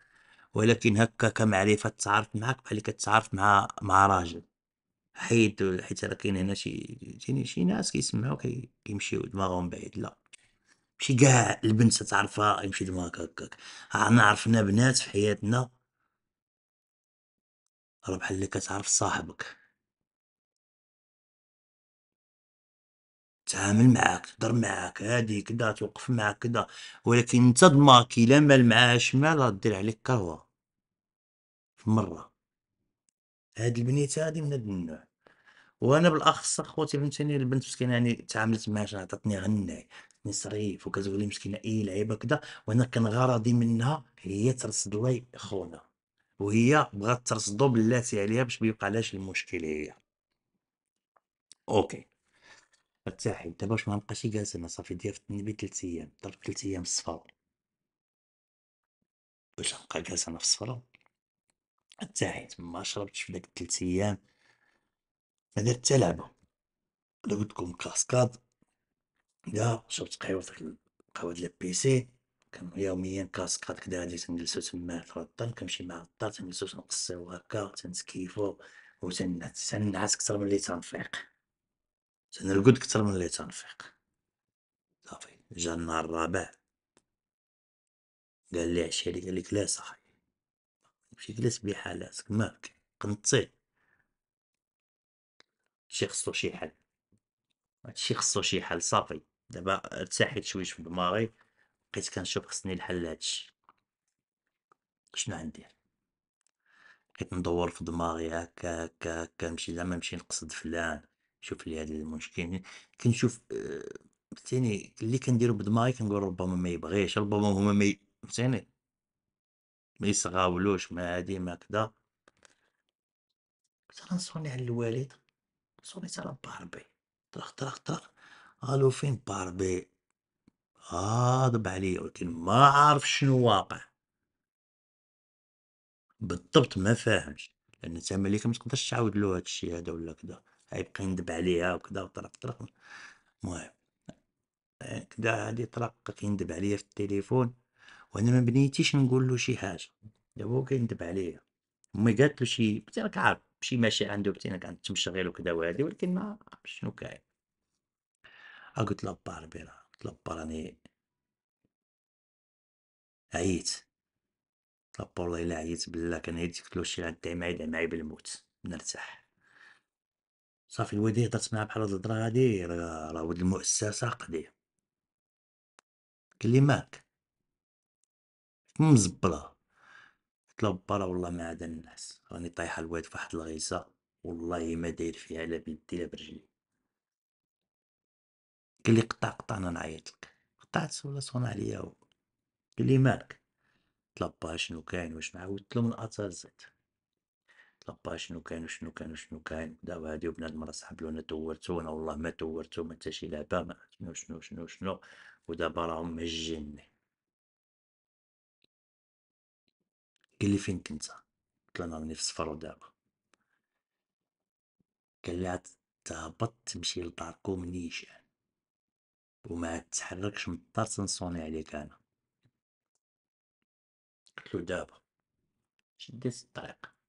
ولكن هكا كمعرفة تتعارف معاك بحال اللي كتعرف مع مع راجل حيد حيت راه كاين هنا شي فهمتيني شي ناس كيسمعو كي- كيمشيو دماغهم بعيد لا ماشي كاع البنت تتعرفها يمشي دماغك هكاك انا عرفنا بنات في حياتنا راه بحال اللي كتعرف صاحبك تعامل معاك تهضر معاك هادي كدا توقف معاك كدا ولكن انت دماركي الى مال معاها شمال دير عليك كروه في مره هاد البنيت هادي من هاد النوع وانا بالاخص اخوتي فهمتيني البنت مسكينه يعني تعاملت شنو عطاتني غناي عطاتني صريف وكتقول لي مسكينه اي لعيبه كدا وانا كان غرضي منها هي ترصد لي خونا وهي بغات ترصدو بلاتي عليها باش ما المشكل هي اوكي ارتاحي دابا باش ما نبقاش جالس انا صافي ديال النبي ثلاث ايام ضرب ثلاث ايام الصفراء باش نبقى جالس انا في الصفراء ارتاحي ما شربتش في داك ثلاث ايام ما درت حتى لعبه لو قلت لكم كاسكاد دا شربت قهوه في قهوه ديال البيسي كان يوميا كاسكاد كدا غادي تنجلسو تما في الدار كنمشي مع الدار تنجلسو تنقصيو هكا تنسكيفو و تنعس كثر من اللي تنفيق تنرقد كتر من اللي تنفيق صافي جا النهار الرابع قال لي عشيري قال لي لا صاحبي مشي جلس بحالاتك مالك قنطي شي خصو شي حل هادشي خصو شي حل صافي دابا ارتاحيت شويه في دماغي بقيت كنشوف خصني الحل لهادشي شنو غندير بقيت ندور في دماغي هكا هكا هكا نمشي زعما نمشي نقصد فلان شوف لي هذا المشكل كنشوف آه، ثاني اللي كنديرو بدماغي كنقول ربما ما يبغيش، ربما هما ما ي فهمتيني؟ ما يستغاولوش ما هادي ما كدا. كنت نصوني على الوالد، نصوني على باربي، طرخ، طرخ، طرخ، "ألو فين باربي؟" غاضب آه، عليا ولكن ما عارف شنو واقع. بالضبط ما فاهمش، لأن نتا ملي كنت متقدرش تعاود له هادشي هذا ولا كدا. غيبقى يندب عليها وكذا وطرق طرق المهم كدا هادي طرق كيندب عليا في التليفون وانا ما بنيتيش نقول له شي حاجه دابا هو كيندب عليا امي قالت له شي قلت راك عارف شي ماشي عنده قلت راك عندك مشغل وكذا وهادي ولكن ما شنو كاين قلت له باربي راه قلت له با راني عييت قلت له والله الا عييت بالله كان عييت قلت له شي عاد معايا معايا بالموت نرتاح صافي هضرت معاه بحال هاد الهضره هادي راه ولد المؤسسه قضيه قال لي ماك مزبله قلت له والله ما عاد الناس راني طايحه الواد فواحد الغيصه والله ما داير فيها لا بيدي لا برجلي قال لي قطع قطع انا نعيط لك قطعت ولا صون عليا قال لي مالك قلت له شنو كاين واش معاود قلت له من اثر زيت لابا شنو كان شنو كان شنو كان دابا هادي بنادم راه صحاب له انا تورتو انا والله ما تورتو ما حتى شي لعبه ما شنو شنو شنو شنو ودابا راهم مهجيني قال لي فين كنت قلت له انا راني في السفر ودابا قال لي تهبط تمشي لداركو من وما تحركش من الدار تنصوني عليك انا قلت له دابا شديت الطريق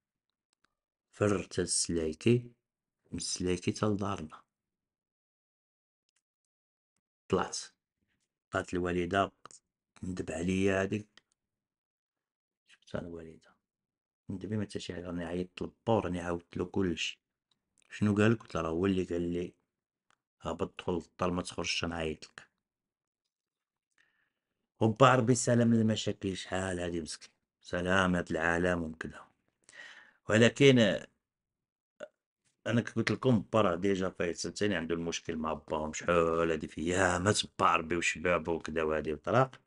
فرت السلايكي من تا تالدارنا طلعت بقات الوالدة ندب عليا هاديك شفت الوالدة ندبي ما شي حاجة راني عيطت لبا راني عاودتلو كلشي شنو قالك قلت راه هو اللي قالي هبط دخل للدار ما تخرجش نعيطلك وبا ربي سلام المشاكل شحال هادي مسكين سلام هاد العالم وكذا ولكن انا قلت لكم برا ديجا فايت سنتين عنده المشكل مع باهم شحال هادي فيا ما تبا وشباب وكذا وهادي وطلاق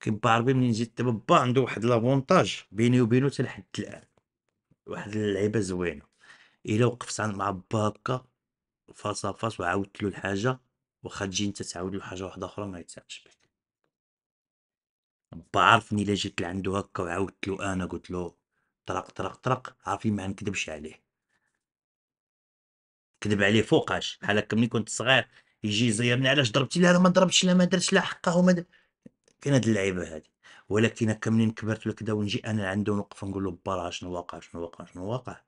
كيما عربي منين جيت دابا با عنده واحد لافونتاج بيني وبينو حتى لحد الان واحد اللعيبه زوينه الا وقفت مع با هكا فاس فاس وعاودت له الحاجه واخا تجي انت تعاود له حاجه واحده اخرى ما يتعبش بك با عرفني الا جيت لعندو هكا وعاودت له انا قلت له طرق طرق طرق عارفين ما نكذبش عليه كذب عليه فوقاش بحال هكا ملي كنت صغير يجي يزيرني علاش ضربتي لا انا ما ضربتش لا ما درتش لا حقه وما كاين هاد اللعيبه هادي ولكن هكا ملي كبرت ولا كدا ونجي انا عنده نوقف نقول له برا شنو واقع شنو واقع شنو واقع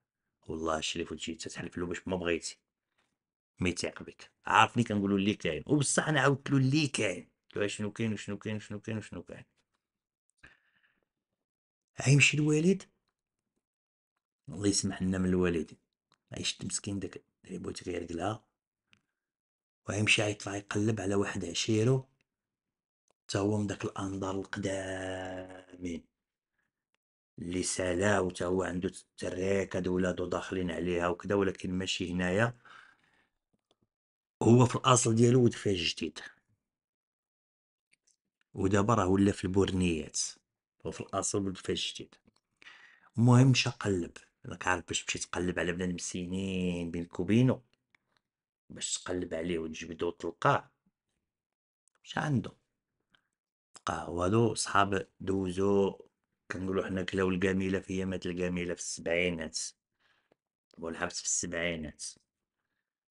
والله الشريف وتجي تتحلف له باش ما بغيتي ما يتيق بك عارفني كنقول له اللي كاين وبصح انا عاودت له اللي كاين شنو كاين وشنو كاين وشنو كاين وشنو كاين غيمشي الوالد الله يسمح لنا من الوالدين عيشت مسكين داك بغيت كيرقلها ويمشي يطلع يقلب على واحد عشيرو تا هو من داك الانظار القدامين اللي سالا تا هو عنده تريكه هاد ولادو داخلين عليها وكذا ولكن ماشي هنايا هو في الاصل ديالو ولد فاس جديد ودابا راه ولا في البورنيات هو في الاصل ولد فاس جديد المهم مشى قلب راك عارف باش تمشي تقلب على بنادم سنين بينك وبينو باش تقلب عليه وتجبدو وتلقاه مش عندو تلقاه والو صحاب دوزو كنقولو حنا كلاو القميله في يامات القميله في السبعينات والحبس في السبعينات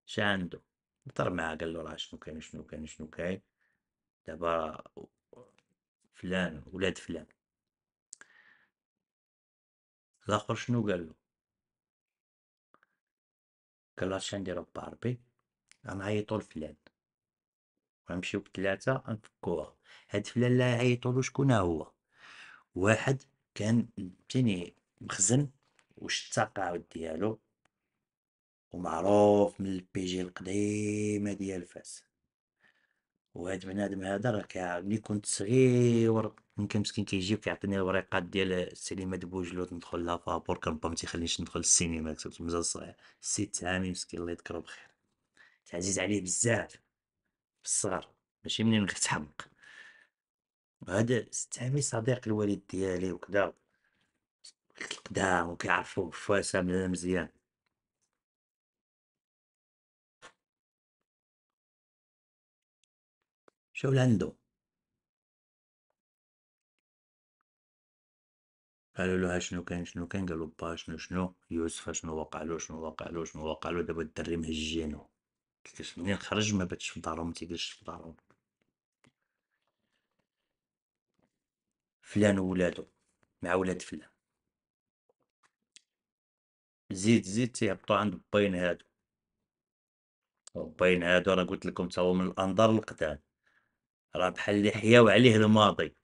ش عندو ضرب معاه قالو راه شنو كاين شنو كاين شنو كاين دابا فلان ولاد فلان الاخر شنو قالو كلاش نديرو باربي غنعيطو لفلان غنمشيو بثلاثة غنفكوها هاد فلان لا غنعيطولو شكون هو واحد كان تيني مخزن وش التقاعد ديالو ومعروف من البيجي القديمة ديال فاس وهاد بنادم هذا راه كاع ملي كنت صغير كان مسكين كيجي كيعطيني الوريقات ديال السينما د بوجلو ندخل لها فابور كان با تيخلينيش ندخل للسينما كنت مزال صغير ست عامين مسكين الله يذكره بخير تعزيز عليه بزاف في ماشي منين كنت حمق وهذا ست عامين صديق الوالد ديالي وكدا القدام وكيعرفو فاسا مزيان لعندو قالوا له شنو كان شنو كان قالوا با شنو شنو يوسف شنو وقعلو شنو وقعلو شنو وقعلو دابا الدري مهجينو قلت منين خرج ما باتش في دارهم تيجلس في دارهم فلان وولادو مع ولاد فلان زيد زيد تيهبطو عند باين هادو باين هادو انا قلت لكم هو من الانظار القتال راه بحال حياو عليه الماضي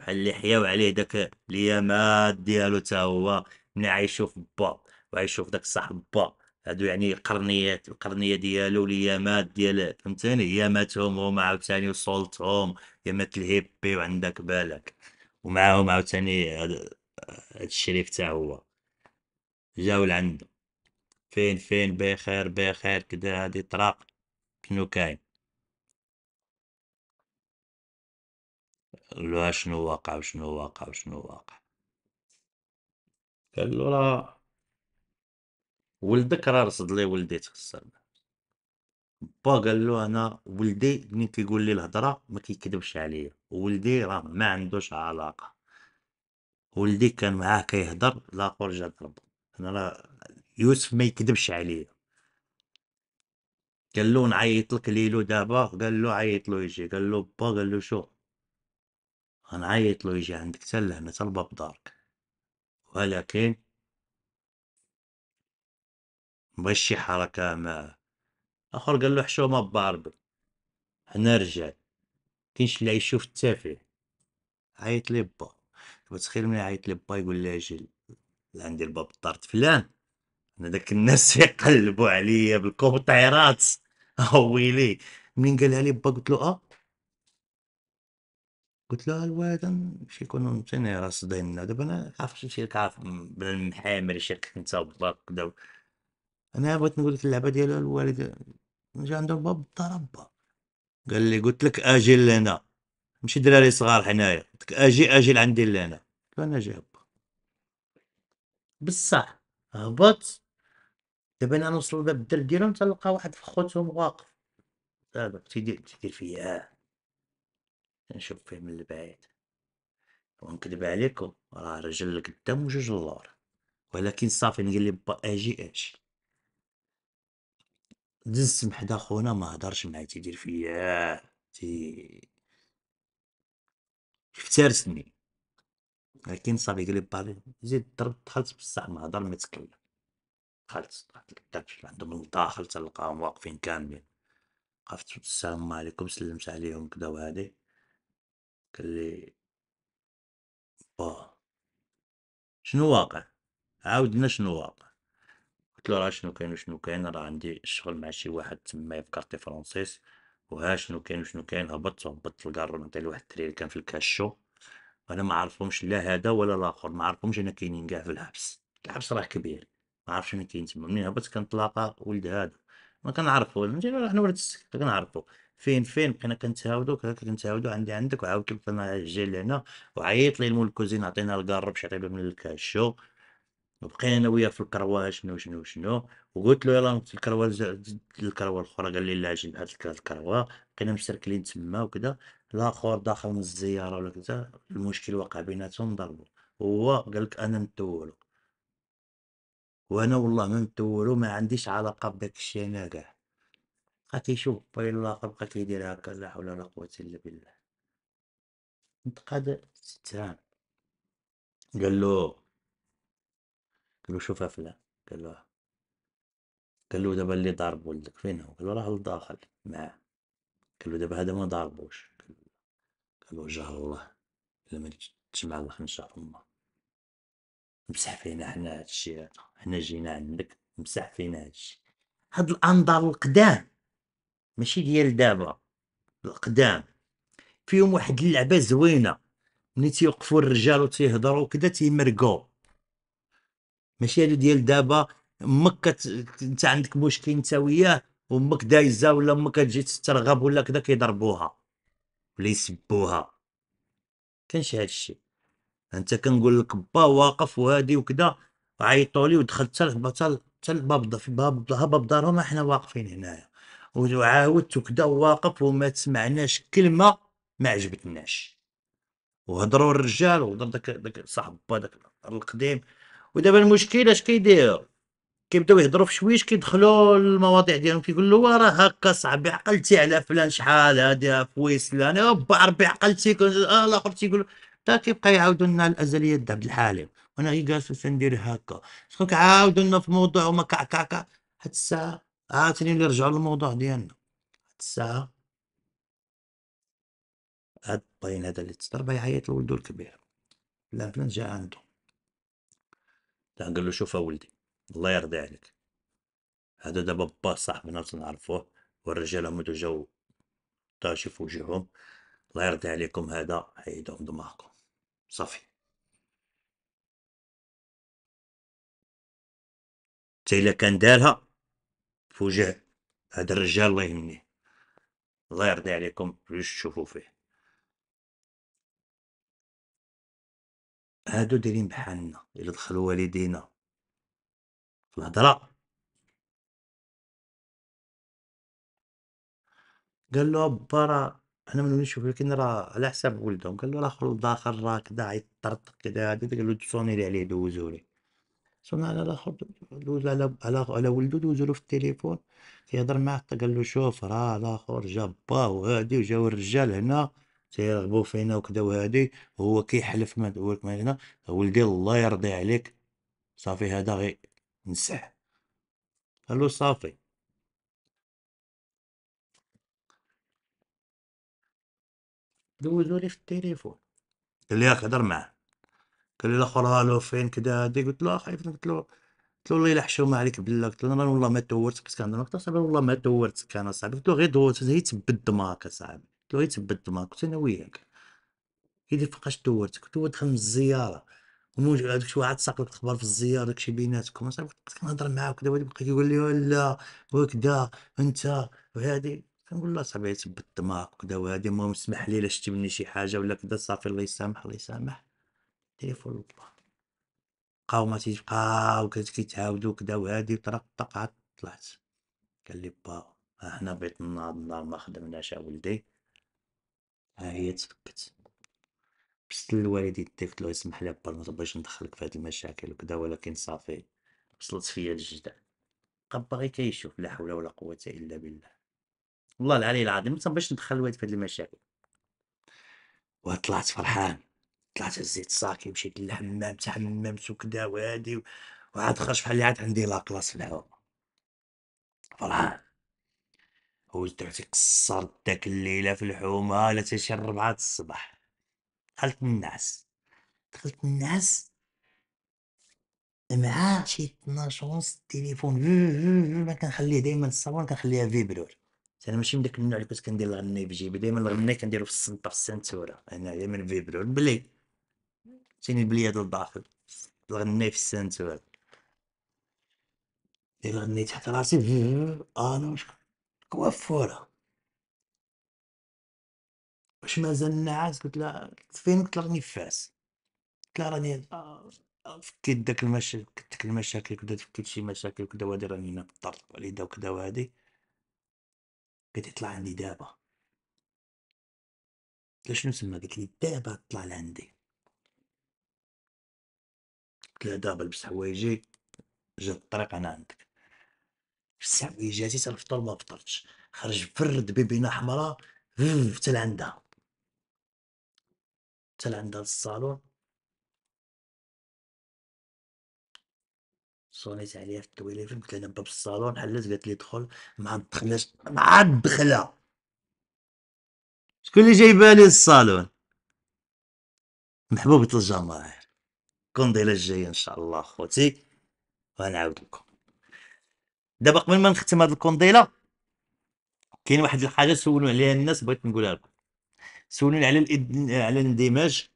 بحال حياو عليه داك ليامات ديالو تا هو من عايشو في با وعايشو في داك صاحب با هادو يعني القرنيات القرنيه ديالو ليامات ديال فهمتيني ياماتهم هما عاوتاني وسلطهم يامات الهيبي وعندك بالك ومعاهم عاوتاني هاد الشريف تا هو جاو لعندو فين فين بخير بخير كدا هادي طراق شنو كاين قال شنو واقع وشنو واقع وشنو واقع قال له راه ولدك راه رصد لي ولدي تخسر با قال له انا ولدي ملي كيقول لي الهضره ما كيكذبش عليا ولدي راه ما عندوش علاقه ولدي كان معاه كيهضر لا جا ضربو انا راه يوسف ما يكذبش عليا قال له نعيط لك ليلو دابا قال له عيط له يجي قال له با قال له شوف هنعيط له يجي عندك تسلى نطلبه بدارك ولكن مبغيش شي حركة معاه آخر قال له حشومة بباربل حنا رجال كاينش اللي يشوف التافه عيط لي با تخيل ملي عيط لي با يقول لي اجي لعندي الباب طارت فلان انا داك الناس [LAUGHS] يقلبوا عليا بالكوبطيرات [LAUGHS] ويلي منين قالها لي با قلت له اه قلت لها الواد باش يكونوا متين راصدين دابا انا عارف الشركه عارف بالمحامي شركه نتا بالضبط دابا انا بغيت نقول لك اللعبه ديال الوالد جا عندو الباب الضربه قال لي قلت لك اجي لهنا ماشي دراري صغار حنايا قلت لك اجي اجي لعندي لهنا قلت انا جا هبا بصح هبط دابا انا نوصل لباب الدرب ديالهم تلقى واحد في خوتهم واقف دابا تيدير تيدير فيا نشوف فيه من البعيد ونكذب عليكم راه رجل لقدام وجوج اللور ولكن صافي نقول لي با اجي إيه اجي دزت محدا خونا ما هدرش معايا تيدير فيا تي افترسني لكن صافي قال لي زيد ضربت دخلت بصح ما هدر ما تكلم دخلت قدام لقدام عندهم الداخل تلقاهم واقفين كاملين وقفت السلام عليكم سلمت عليهم كدا وهادي قال لي با شنو واقع عاودنا شنو واقع قلت له راه شنو كاين شنو كاين راه عندي الشغل مع شي واحد تما في كارتي فرونسيس وها شنو كاين شنو كاين هبطت هبطت الكار نعطي لواحد الدرير كان في الكاشو انا ما عرفهمش لا هذا ولا الاخر ما عرفهمش انا كاينين كاع في الحبس الحبس راه كبير ما عرفش انا كاين تما منين هبطت كنطلاقه ولد هذا ما كنعرفو انا ولد السكت كنعرفو فين فين بقينا كنتهاودو كذا كنتهاودو عندي عندك وعاود لقينا الجي لهنا وعيط لي المول الكوزين عطينا الكار باش يعطي من الكاشو وبقينا انا وياه في الكروه شنو شنو شنو وقلت له يلاه نمشي الكروه الكروه الاخرى قال لي لا جيب هاد الكروه بقينا مسركلين تما وكذا الاخر داخل من الزياره ولا كذا المشكل وقع بيناتهم ضربوا هو قال لك انا نتولو وانا والله ما نتولو ما عنديش علاقه بداك الشيء انا كاع قتي شو بين الله بقى كيدير هكا لا حول ولا قوة إلا بالله انتقد ستان قال له قال له شوف أفلام قال له قال له دابا اللي ضارب ولدك فين هو قال له راه لداخل معاه قال له دابا هذا ما ضاربوش قال له جاه الله الا ما تجمع شاء الله مسح فينا حنا هادشي حنا جينا عندك مسح فينا هادشي هاد الانظار القدام ماشي ديال دابا القدام فيهم واحد اللعبه زوينه ملي تيوقفوا الرجال و تيهضروا كدا تيمرقوا ماشي هادو ديال دابا امك انت عندك مشكل انت وياه وامك دايزه ولا امك كتجي تسترغب ولا كدا كيضربوها ولا يسبوها كانش هادشي انت كنقول لك با واقف وهادي وكذا عيطوا لي ودخلت حتى حتى الباب في باب باب دارهم احنا واقفين هنايا وعاودت وكدا واقف وما تسمعناش كلمه ما عجبتناش وهضروا الرجال وهضر داك داك صاحب با داك القديم ودابا المشكل اش كيدير كيبداو يهضروا في شويش كيدخلوا المواضيع ديالهم كيقول له راه هكا صاحبي عقلتي على فلان شحال هادي فويسلان با ربي عقلتي آه الاخر تيقول تا كيبقى يعاودوا لنا الازليه د عبد الحليم وانا جالس ندير هكا شكون كيعاودوا لنا في موضوع وما كعكعكع حتى الساعه اعطيني نرجعوا للموضوع ديالنا هاد الساعة هاد الطين هذا اللي تضرب يعيط لولدو الكبير فلان جا عندو قال له شوف اولدي الله يرضي عليك هذا دابا با صاحبنا تنعرفوه والرجال هما جاو طاشي في وجههم الله يرضي عليكم هذا حيدهم دماغكم صافي حتى كان دارها فوجع هذا الرجال الله يهمني الله يرضي عليكم جوج تشوفوا فيه هادو دايرين بحالنا الا دخلوا والدينا في الهضره قال له با راه انا من نشوف لكن راه على حساب ولدهم قال له راه خرج داخل راه كدا عيطرطق كدا هادي قال له لي عليه دوزولي صرنا على الاخر دوز على على على ولدو دوزولو في التليفون تيهضر معاه قال له شوف راه الاخر جا با وهادي وجاو الرجال هنا تيرغبوا فينا وكذا وهادي هو كيحلف ما هو ما هنا ولدي الله يرضي عليك صافي هذا غي نسح قال له صافي دوزولي في التليفون قال لي هضر معاه قال لي الاخر الو فين كذا هادي قلت له خايف قلت له قلت له الله يلا حشومه عليك بالله قلت له انا والله ما تورت كنت كنهضر معك صاحبي والله ما تورت كان صاحبي قلت له غير دورت هي تبد دماغك صاحبي قلت له هي تبد دماغك قلت انا وياك كيدير فوقاش تورت قلت له دخل من الزياره وموج هذاك شي واحد ساق لك في الزياره داكشي بيناتكم صاحبي كنت كنهضر معاه وكذا بقى كيقول لي لا وكذا انت وهادي كنقول له صاحبي تبت دماغك وكذا وهادي المهم اسمح لي الا شتي مني شي حاجه ولا كذا صافي الله يسامح الله يسامح التليفون للدار بقاو ما تيبقاو كيتعاودو كدا وهادي طرق طق عاد طلعت قال لي با ها حنا بيتنا هاد نعم، النهار ما خدمناش ولدي ها هي تفكت بس الوالدين ديك قلت له يسمح لي با ما تبغيش ندخلك في هاد المشاكل وكدا ولكن صافي وصلت فيا الجدع بقى باغي كيشوف لا حول ولا قوه الا بالله والله العلي العظيم ما تنبغيش ندخل الوالد في هاد المشاكل وطلعت فرحان طلعت هزيت صاكي مشيت للحمام تحممت وكدا وهادي وعاد خرجت بحال اللي عاد عندي لاكلاس في الهواء فرحان هوزت عرفتي قصرت داك الليله في الحومه لا تا شي ربعة د الصباح دخلت الناس دخلت الناس مع شي 12 ونص التليفون ما كنخليه دائما الصابون كنخليها فيبرور انا ماشي من داك النوع اللي كنت كندير الغني في جيبي دائما الغني كنديرو في السنطه في السنتوره انا دائما فيبرور بلي بلي هذا الداخل الغني في السنتور دابا غنيت تحت راسي انا واش كوافورة واش مازال نعاس قلت لها فين قلت لها راني فاس قلت لها راني فكيت داك المشاكل ديك المشاكل كدا فكيت شي مشاكل كدا وهادي راني هنا بالطرد والدة وكدا وهادي قلت يطلع عندي دابا قلت شنو تما قلت لي دابا طلع لعندي قلت دابا لبس حوايجي جات الطريق انا عندك الساعة اللي جاتي تنفطر ما فطرتش خرج فرد بيبينا حمراء حتى لعندها حتى لعندها للصالون صونيت عليها في التويليفون قلت لها باب الصالون حلت قالت لي دخل مع دخلاش مع الدخلة شكون اللي جايبها لي الصالون محبوبة الجماعة القنضله الجايه ان شاء الله خوتي وغنعاود لكم دابا قبل ما نختم هاد الكونديلا كاين واحد الحاجه سولوا عليها الناس بغيت نقولها لكم سولوني على الإد... على الاندماج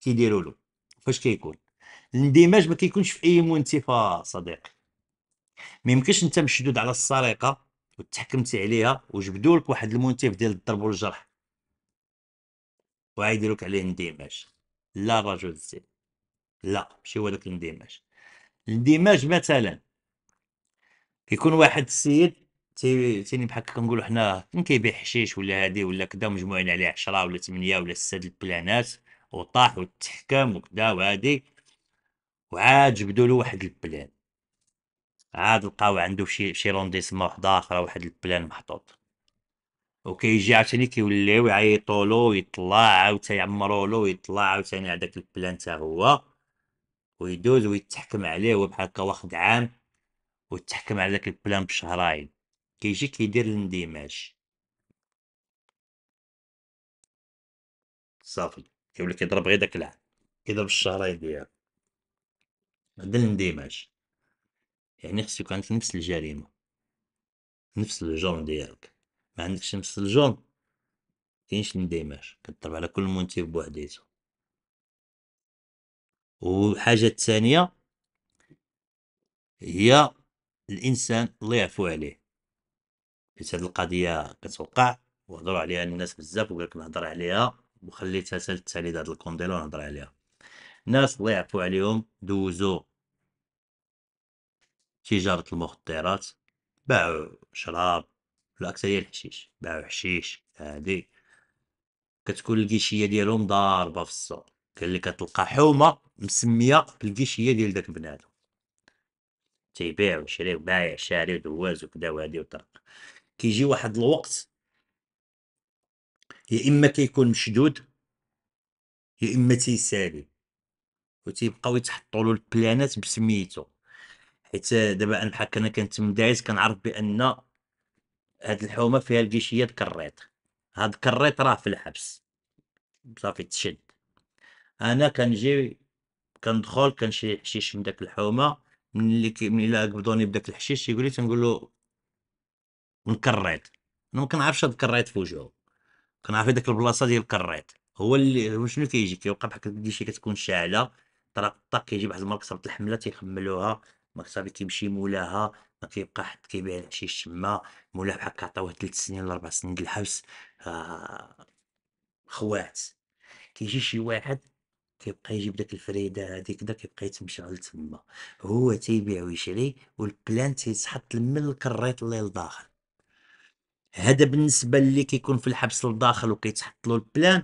كيديروا له فاش كيكون الاندماج ما كيكونش في اي منتفى صديقي ما يمكنش انت مشدود على السرقه وتحكمتي عليها وجبدوا لك واحد المنتف ديال الضرب والجرح لك عليه اندماج لا رجل زين لا ماشي هو داك الاندماج الاندماج مثلا كيكون واحد السيد تي تيني بحال كنقولوا حنا كيبيع حشيش ولا هادي ولا كدا مجموعين عليه 10 ولا 8 ولا 6 البلانات وطاح وتحكم وكدا وهادي وعاد جبدوا له واحد البلان عاد لقاو عنده شي شي رونديسمون واحد اخر واحد البلان محطوط وكيجي عاوتاني كيوليو يعيطوا له ويطلع عاوتاني يعمروا له ويطلع عاوتاني على داك البلان تا هو ويدوز ويتحكم عليه وبحال هكا واخد عام ويتحكم على داك البلان بشهرين كيجي كيدير الاندماج صافي كيولي كيضرب غير داك العام كيضرب الشهرين ديالو هذا الاندماج يعني خصو كانت نفس الجريمه نفس الجون ديالك ما عندكش نفس الجون كاينش الاندماج كضرب على كل منتج بوحديتو والحاجة الثانية هي الإنسان الله يعفو عليه حيت هاد القضية كتوقع وهضروا عليها الناس بزاف لك نهضر عليها وخليتها سالت علي هاد الكونديلا ونهضر عليها الناس الله يعفو عليهم دوزو تجارة المخدرات باعوا شراب الأكثرية الحشيش باعوا حشيش هادي كتكون الكيشية ديالهم ضاربة في السوق اللي كتلقى حومه مسميه بالكيشيه ديال داك بنادم تيبيع وشري وبايع شاري ودواز وكدا وهادي وطرق كيجي واحد الوقت يا اما كيكون مشدود يا اما تيسالي وتيبقاو يتحطوا له البلانات بسميتو حيت دابا انا بحال انا كنت من كنعرف بان هاد الحومه فيها الكيشيه الكريط هاد الكريط راه في الحبس صافي تشد انا كنجي كندخل من داك الحومه ملي ملي قبضوني بداك الحشيش يقول لي تنقول له نكريط انا ما كنعرفش هاد الكريط في وجهه كنعرف داك البلاصه ديال الكريط هو اللي هو شنو كيجي كيوقع بحال ديشي كتكون شاعله طرق طق كيجي بحال المره كثرت الحمله تيخملوها ما صافي كيمشي مولاها ما كيبقى حد كيبيع الحشيش تما مولاها بحال كعطاوه ثلاث سنين ولا ربع سنين د الحبس آه خوات كيجي شي واحد كيبقى يجيب داك الفريده هذيك دا كيبقى يتمشغل تما هو تيبيع ويشري والبلان تيتحط من الكريط اللي لداخل هذا بالنسبه اللي كيكون في الحبس لداخل وكيتحط له البلان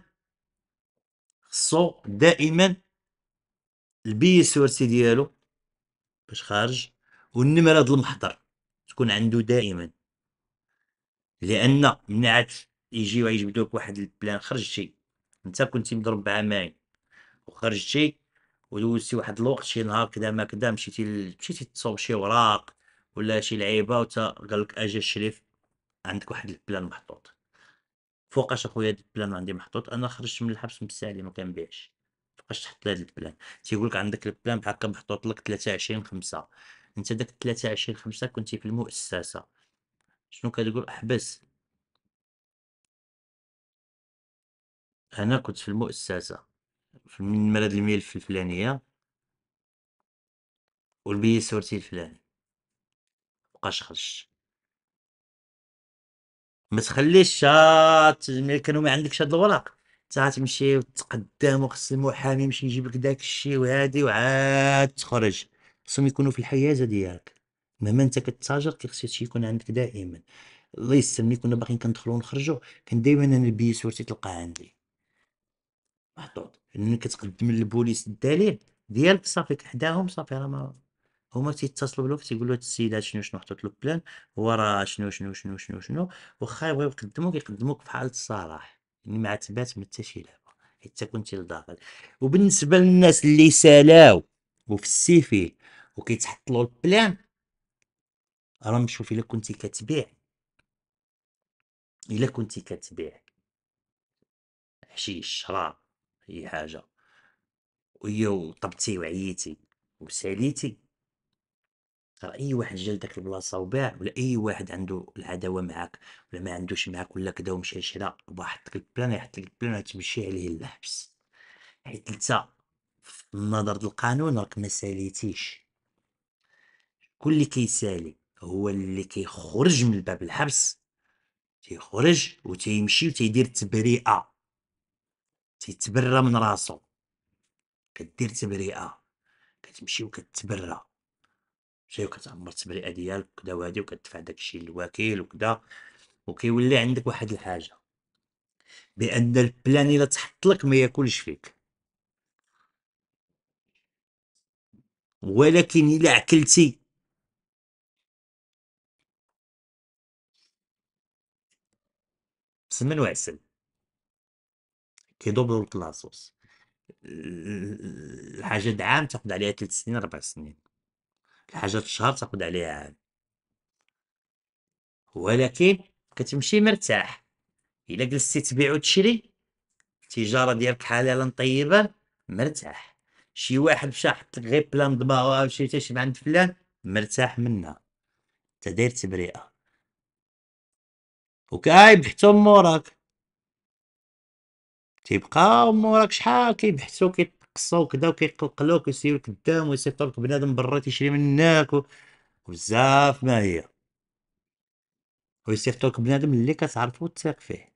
خصو دائما البي سورسي ديالو باش خارج والنمره د المحضر تكون عنده دائما لان من عاد يجيو يجبدوك واحد البلان خرجتي انت كنتي مضرب بعماين وخرجتي ودوزتي واحد الوقت شي نهار كدا ما كدا مشيتي مشيتي تصوب شي وراق ولا شي لعيبه وتا قالك اجي الشريف عندك واحد البلان محطوط فوقاش اخويا هاد البلان عندي محطوط انا خرجت من الحبس مستعلي ما كنبيعش فوقاش تحط هاد البلان تيقول لك عندك البلان بحال هكا محطوط لك 23 5 انت داك 23 5 كنتي في المؤسسه شنو كتقول احبس انا كنت في المؤسسه من مرض الميل في الفلانية والبي سورتي الفلاني مبقاش خرج ما تخليش شات ملي كانوا ما عندكش هاد الوراق تا تمشي وتقدم وخص المحامي يمشي يجيب لك داك الشيء وهادي وعاد تخرج خصهم يكونوا في الحيازه ديالك مهما انت كتاجر كيخصو شي يكون عندك دائما الله يسلم كنا باقيين كندخلو ونخرجو كان دائما انا البي سورتي تلقى عندي محطوط انك كتقدم للبوليس الدليل ديالك صافي حداهم صافي راه ما هما تيتصلوا بلوك تيقولوا هاد السيد هاد شنو شنو حطوا له بلان هو راه شنو شنو شنو شنو شنو واخا يبغيو يقدموك يقدموك في حاله الصلاح يعني مع تبات من حتى شي لعبه حيت كنتي لداخل وبالنسبه للناس اللي سالاو وفي السيفي له البلان راه مشوف الا كنتي كتبيع الا كنتي كتبيع حشيش شراب اي حاجه ويو وطبتي وعييتي وساليتي راه اي واحد جا لداك البلاصه وباع ولا اي واحد عنده العداوه معاك ولا ما عندوش معاك ولا كدا ومشى شرا واحد البلان يحط لك البلان تمشي عليه للحبس حيت انت في النظر القانون راك ما ساليتيش كل اللي كيسالي هو اللي كيخرج من باب الحبس تيخرج وتيمشي وتيدير تبرئه تيتبرى من راسو كدير تبرئه كتمشي وكتبرى مشي وكتعمر التبرئه ديالك وكدا وهادي وكتدفع داكشي للوكيل وكدا وكيولي عندك واحد الحاجه بان البلان الا تحط لك ما ياكلش فيك ولكن الا عكلتي سمن وعسل كيدوبلوا الكلاصوص الحاجة عام تاخد عليها ثلاث سنين ربع سنين الحاجة شهر تاخد عليها عام ولكن كتمشي مرتاح الا جلستي تبيع وتشري التجاره ديالك حلالا طيبا مرتاح شي واحد مشى حط غير بلان دماغه وشي تشبع عند فلان مرتاح منها انت داير تبرئه بحتو موراك تيبقى موراك شحال كيبحثو كيتقصو وكدا وكيقلقلوك كيسيرو قدام ويسيفطو لك بنادم برا تيشري منك وبزاف ما هي ويسيفطو لك بنادم اللي كتعرفو وتثيق فيه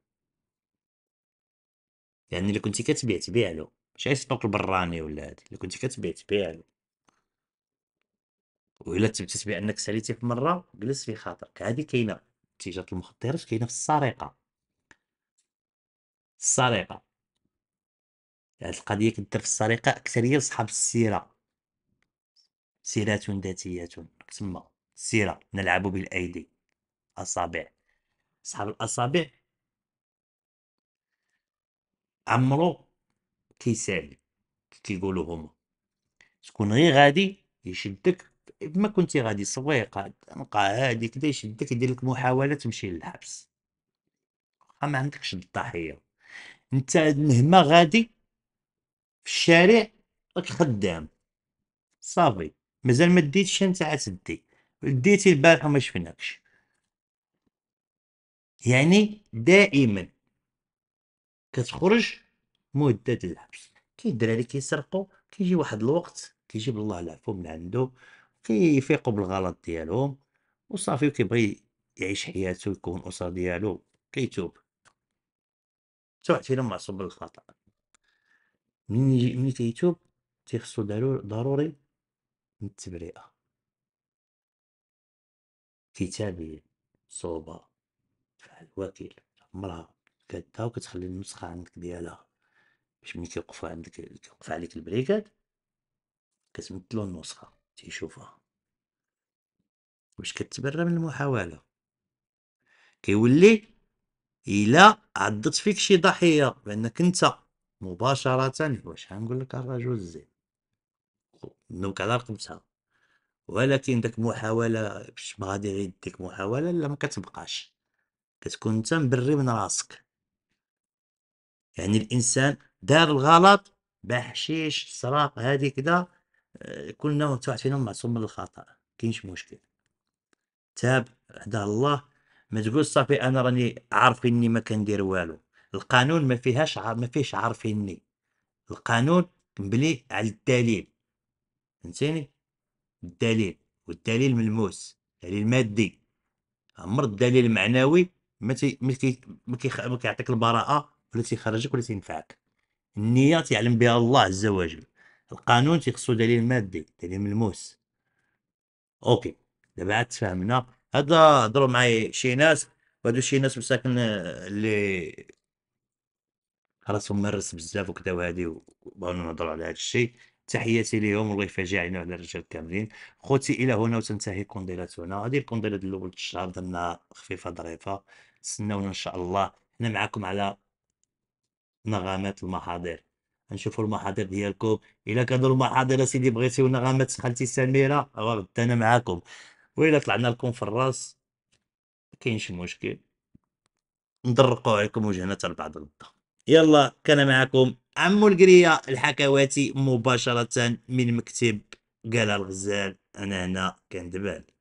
يعني اللي كنتي كتبيع تبيع له ماشي غيصيفطوك البراني ولا هادي اللي كنتي كتبيع تبيع له وإلا تثبتت بأنك ساليتي في مرة جلس في خاطرك هادي كاينة تجارة المخدرات كاينة في السرقة السرقة هاد يعني القضيه كدير في السرقه أكثر هي لصحاب السيره سيرة ذاتية تما السيرة نلعب بالأيدي أصابع صحاب الأصابع عمرو كيسالي كيقولوا هما تكون غير غادي يشدك ما كنتي غادي سويقة نقع هادي كدا يشدك يدير لك محاولة تمشي للحبس واخا ما عندكش الضحية انت مهما غادي الشارع راك خدام صافي مازال ما ديتش انت عاد تدي ديتي البارح وما شفناكش يعني دائما كتخرج مده الحبس كي الدراري كيسرقوا كيجي واحد الوقت كيجيب الله العفو من عنده كيفيقوا بالغلط ديالهم وصافي وكيبغي يعيش حياته يكون الاسره ديالو كيتوب حتى واحد فينا معصوم من يجي من تيتوب تيخصو ضروري من التبرئة كتابية صوبة فعل الوكيل مرة كدا وكتخلي النسخة عندك ديالها باش ملي كيوقف عندك كيوقف عليك البريكاد كتمتلو النسخة تيشوفها واش كتبرى من المحاولة كيولي الا عضت فيك شي ضحية بانك انت مباشرة واش غنقول لك الرجل الزين نوك على رقم تسعة ولكن داك محاولة باش ما غادي غير ديك محاولة لا ما كتبقاش كتكون انت مبري من راسك يعني الانسان دار الغلط بحشيش سراق هادي كدا آه، كلنا وانت واحد فينا معصوم من الخطأ كاينش مشكل تاب عند الله ما تقول صافي انا راني عارف اني ما كندير والو القانون ما فيهاش عار ما فيهش عارفيني القانون مبني على الدليل فهمتيني الدليل والدليل ملموس دليل مادي عمر الدليل المعنوي ما تي ما كيعطيك البراءه ولا تيخرجك ولا تينفعك النيه تعلم بها الله عز وجل القانون تيخصو دليل مادي دليل ملموس اوكي دابا عاد تفهمنا هذا هضروا معايا شي ناس وهادو شي ناس مساكن آه، اللي راسهم مرس بزاف وكذا وهادي وبغينا نهضروا على هذا الشيء تحياتي ليهم الله يفاجئ علينا وعلى الرجال كاملين خوتي الى هنا وتنتهي كونديلاتنا هذه الكونديلا ديال الاول الشهر درنا خفيفه ظريفه تسناونا ان شاء الله حنا معكم على نغمات المحاضر نشوفوا المحاضر ديالكم الى كانوا المحاضر سيدي بغيتي نغمات خالتي سميره غدا انا معاكم والا طلعنا لكم في الراس كاين شي مشكل نضرقوا عليكم وجهنا حتى لبعض غدا يلا كان معكم عمو القريه الحكواتي مباشره من مكتب قال الغزال انا هنا كندبال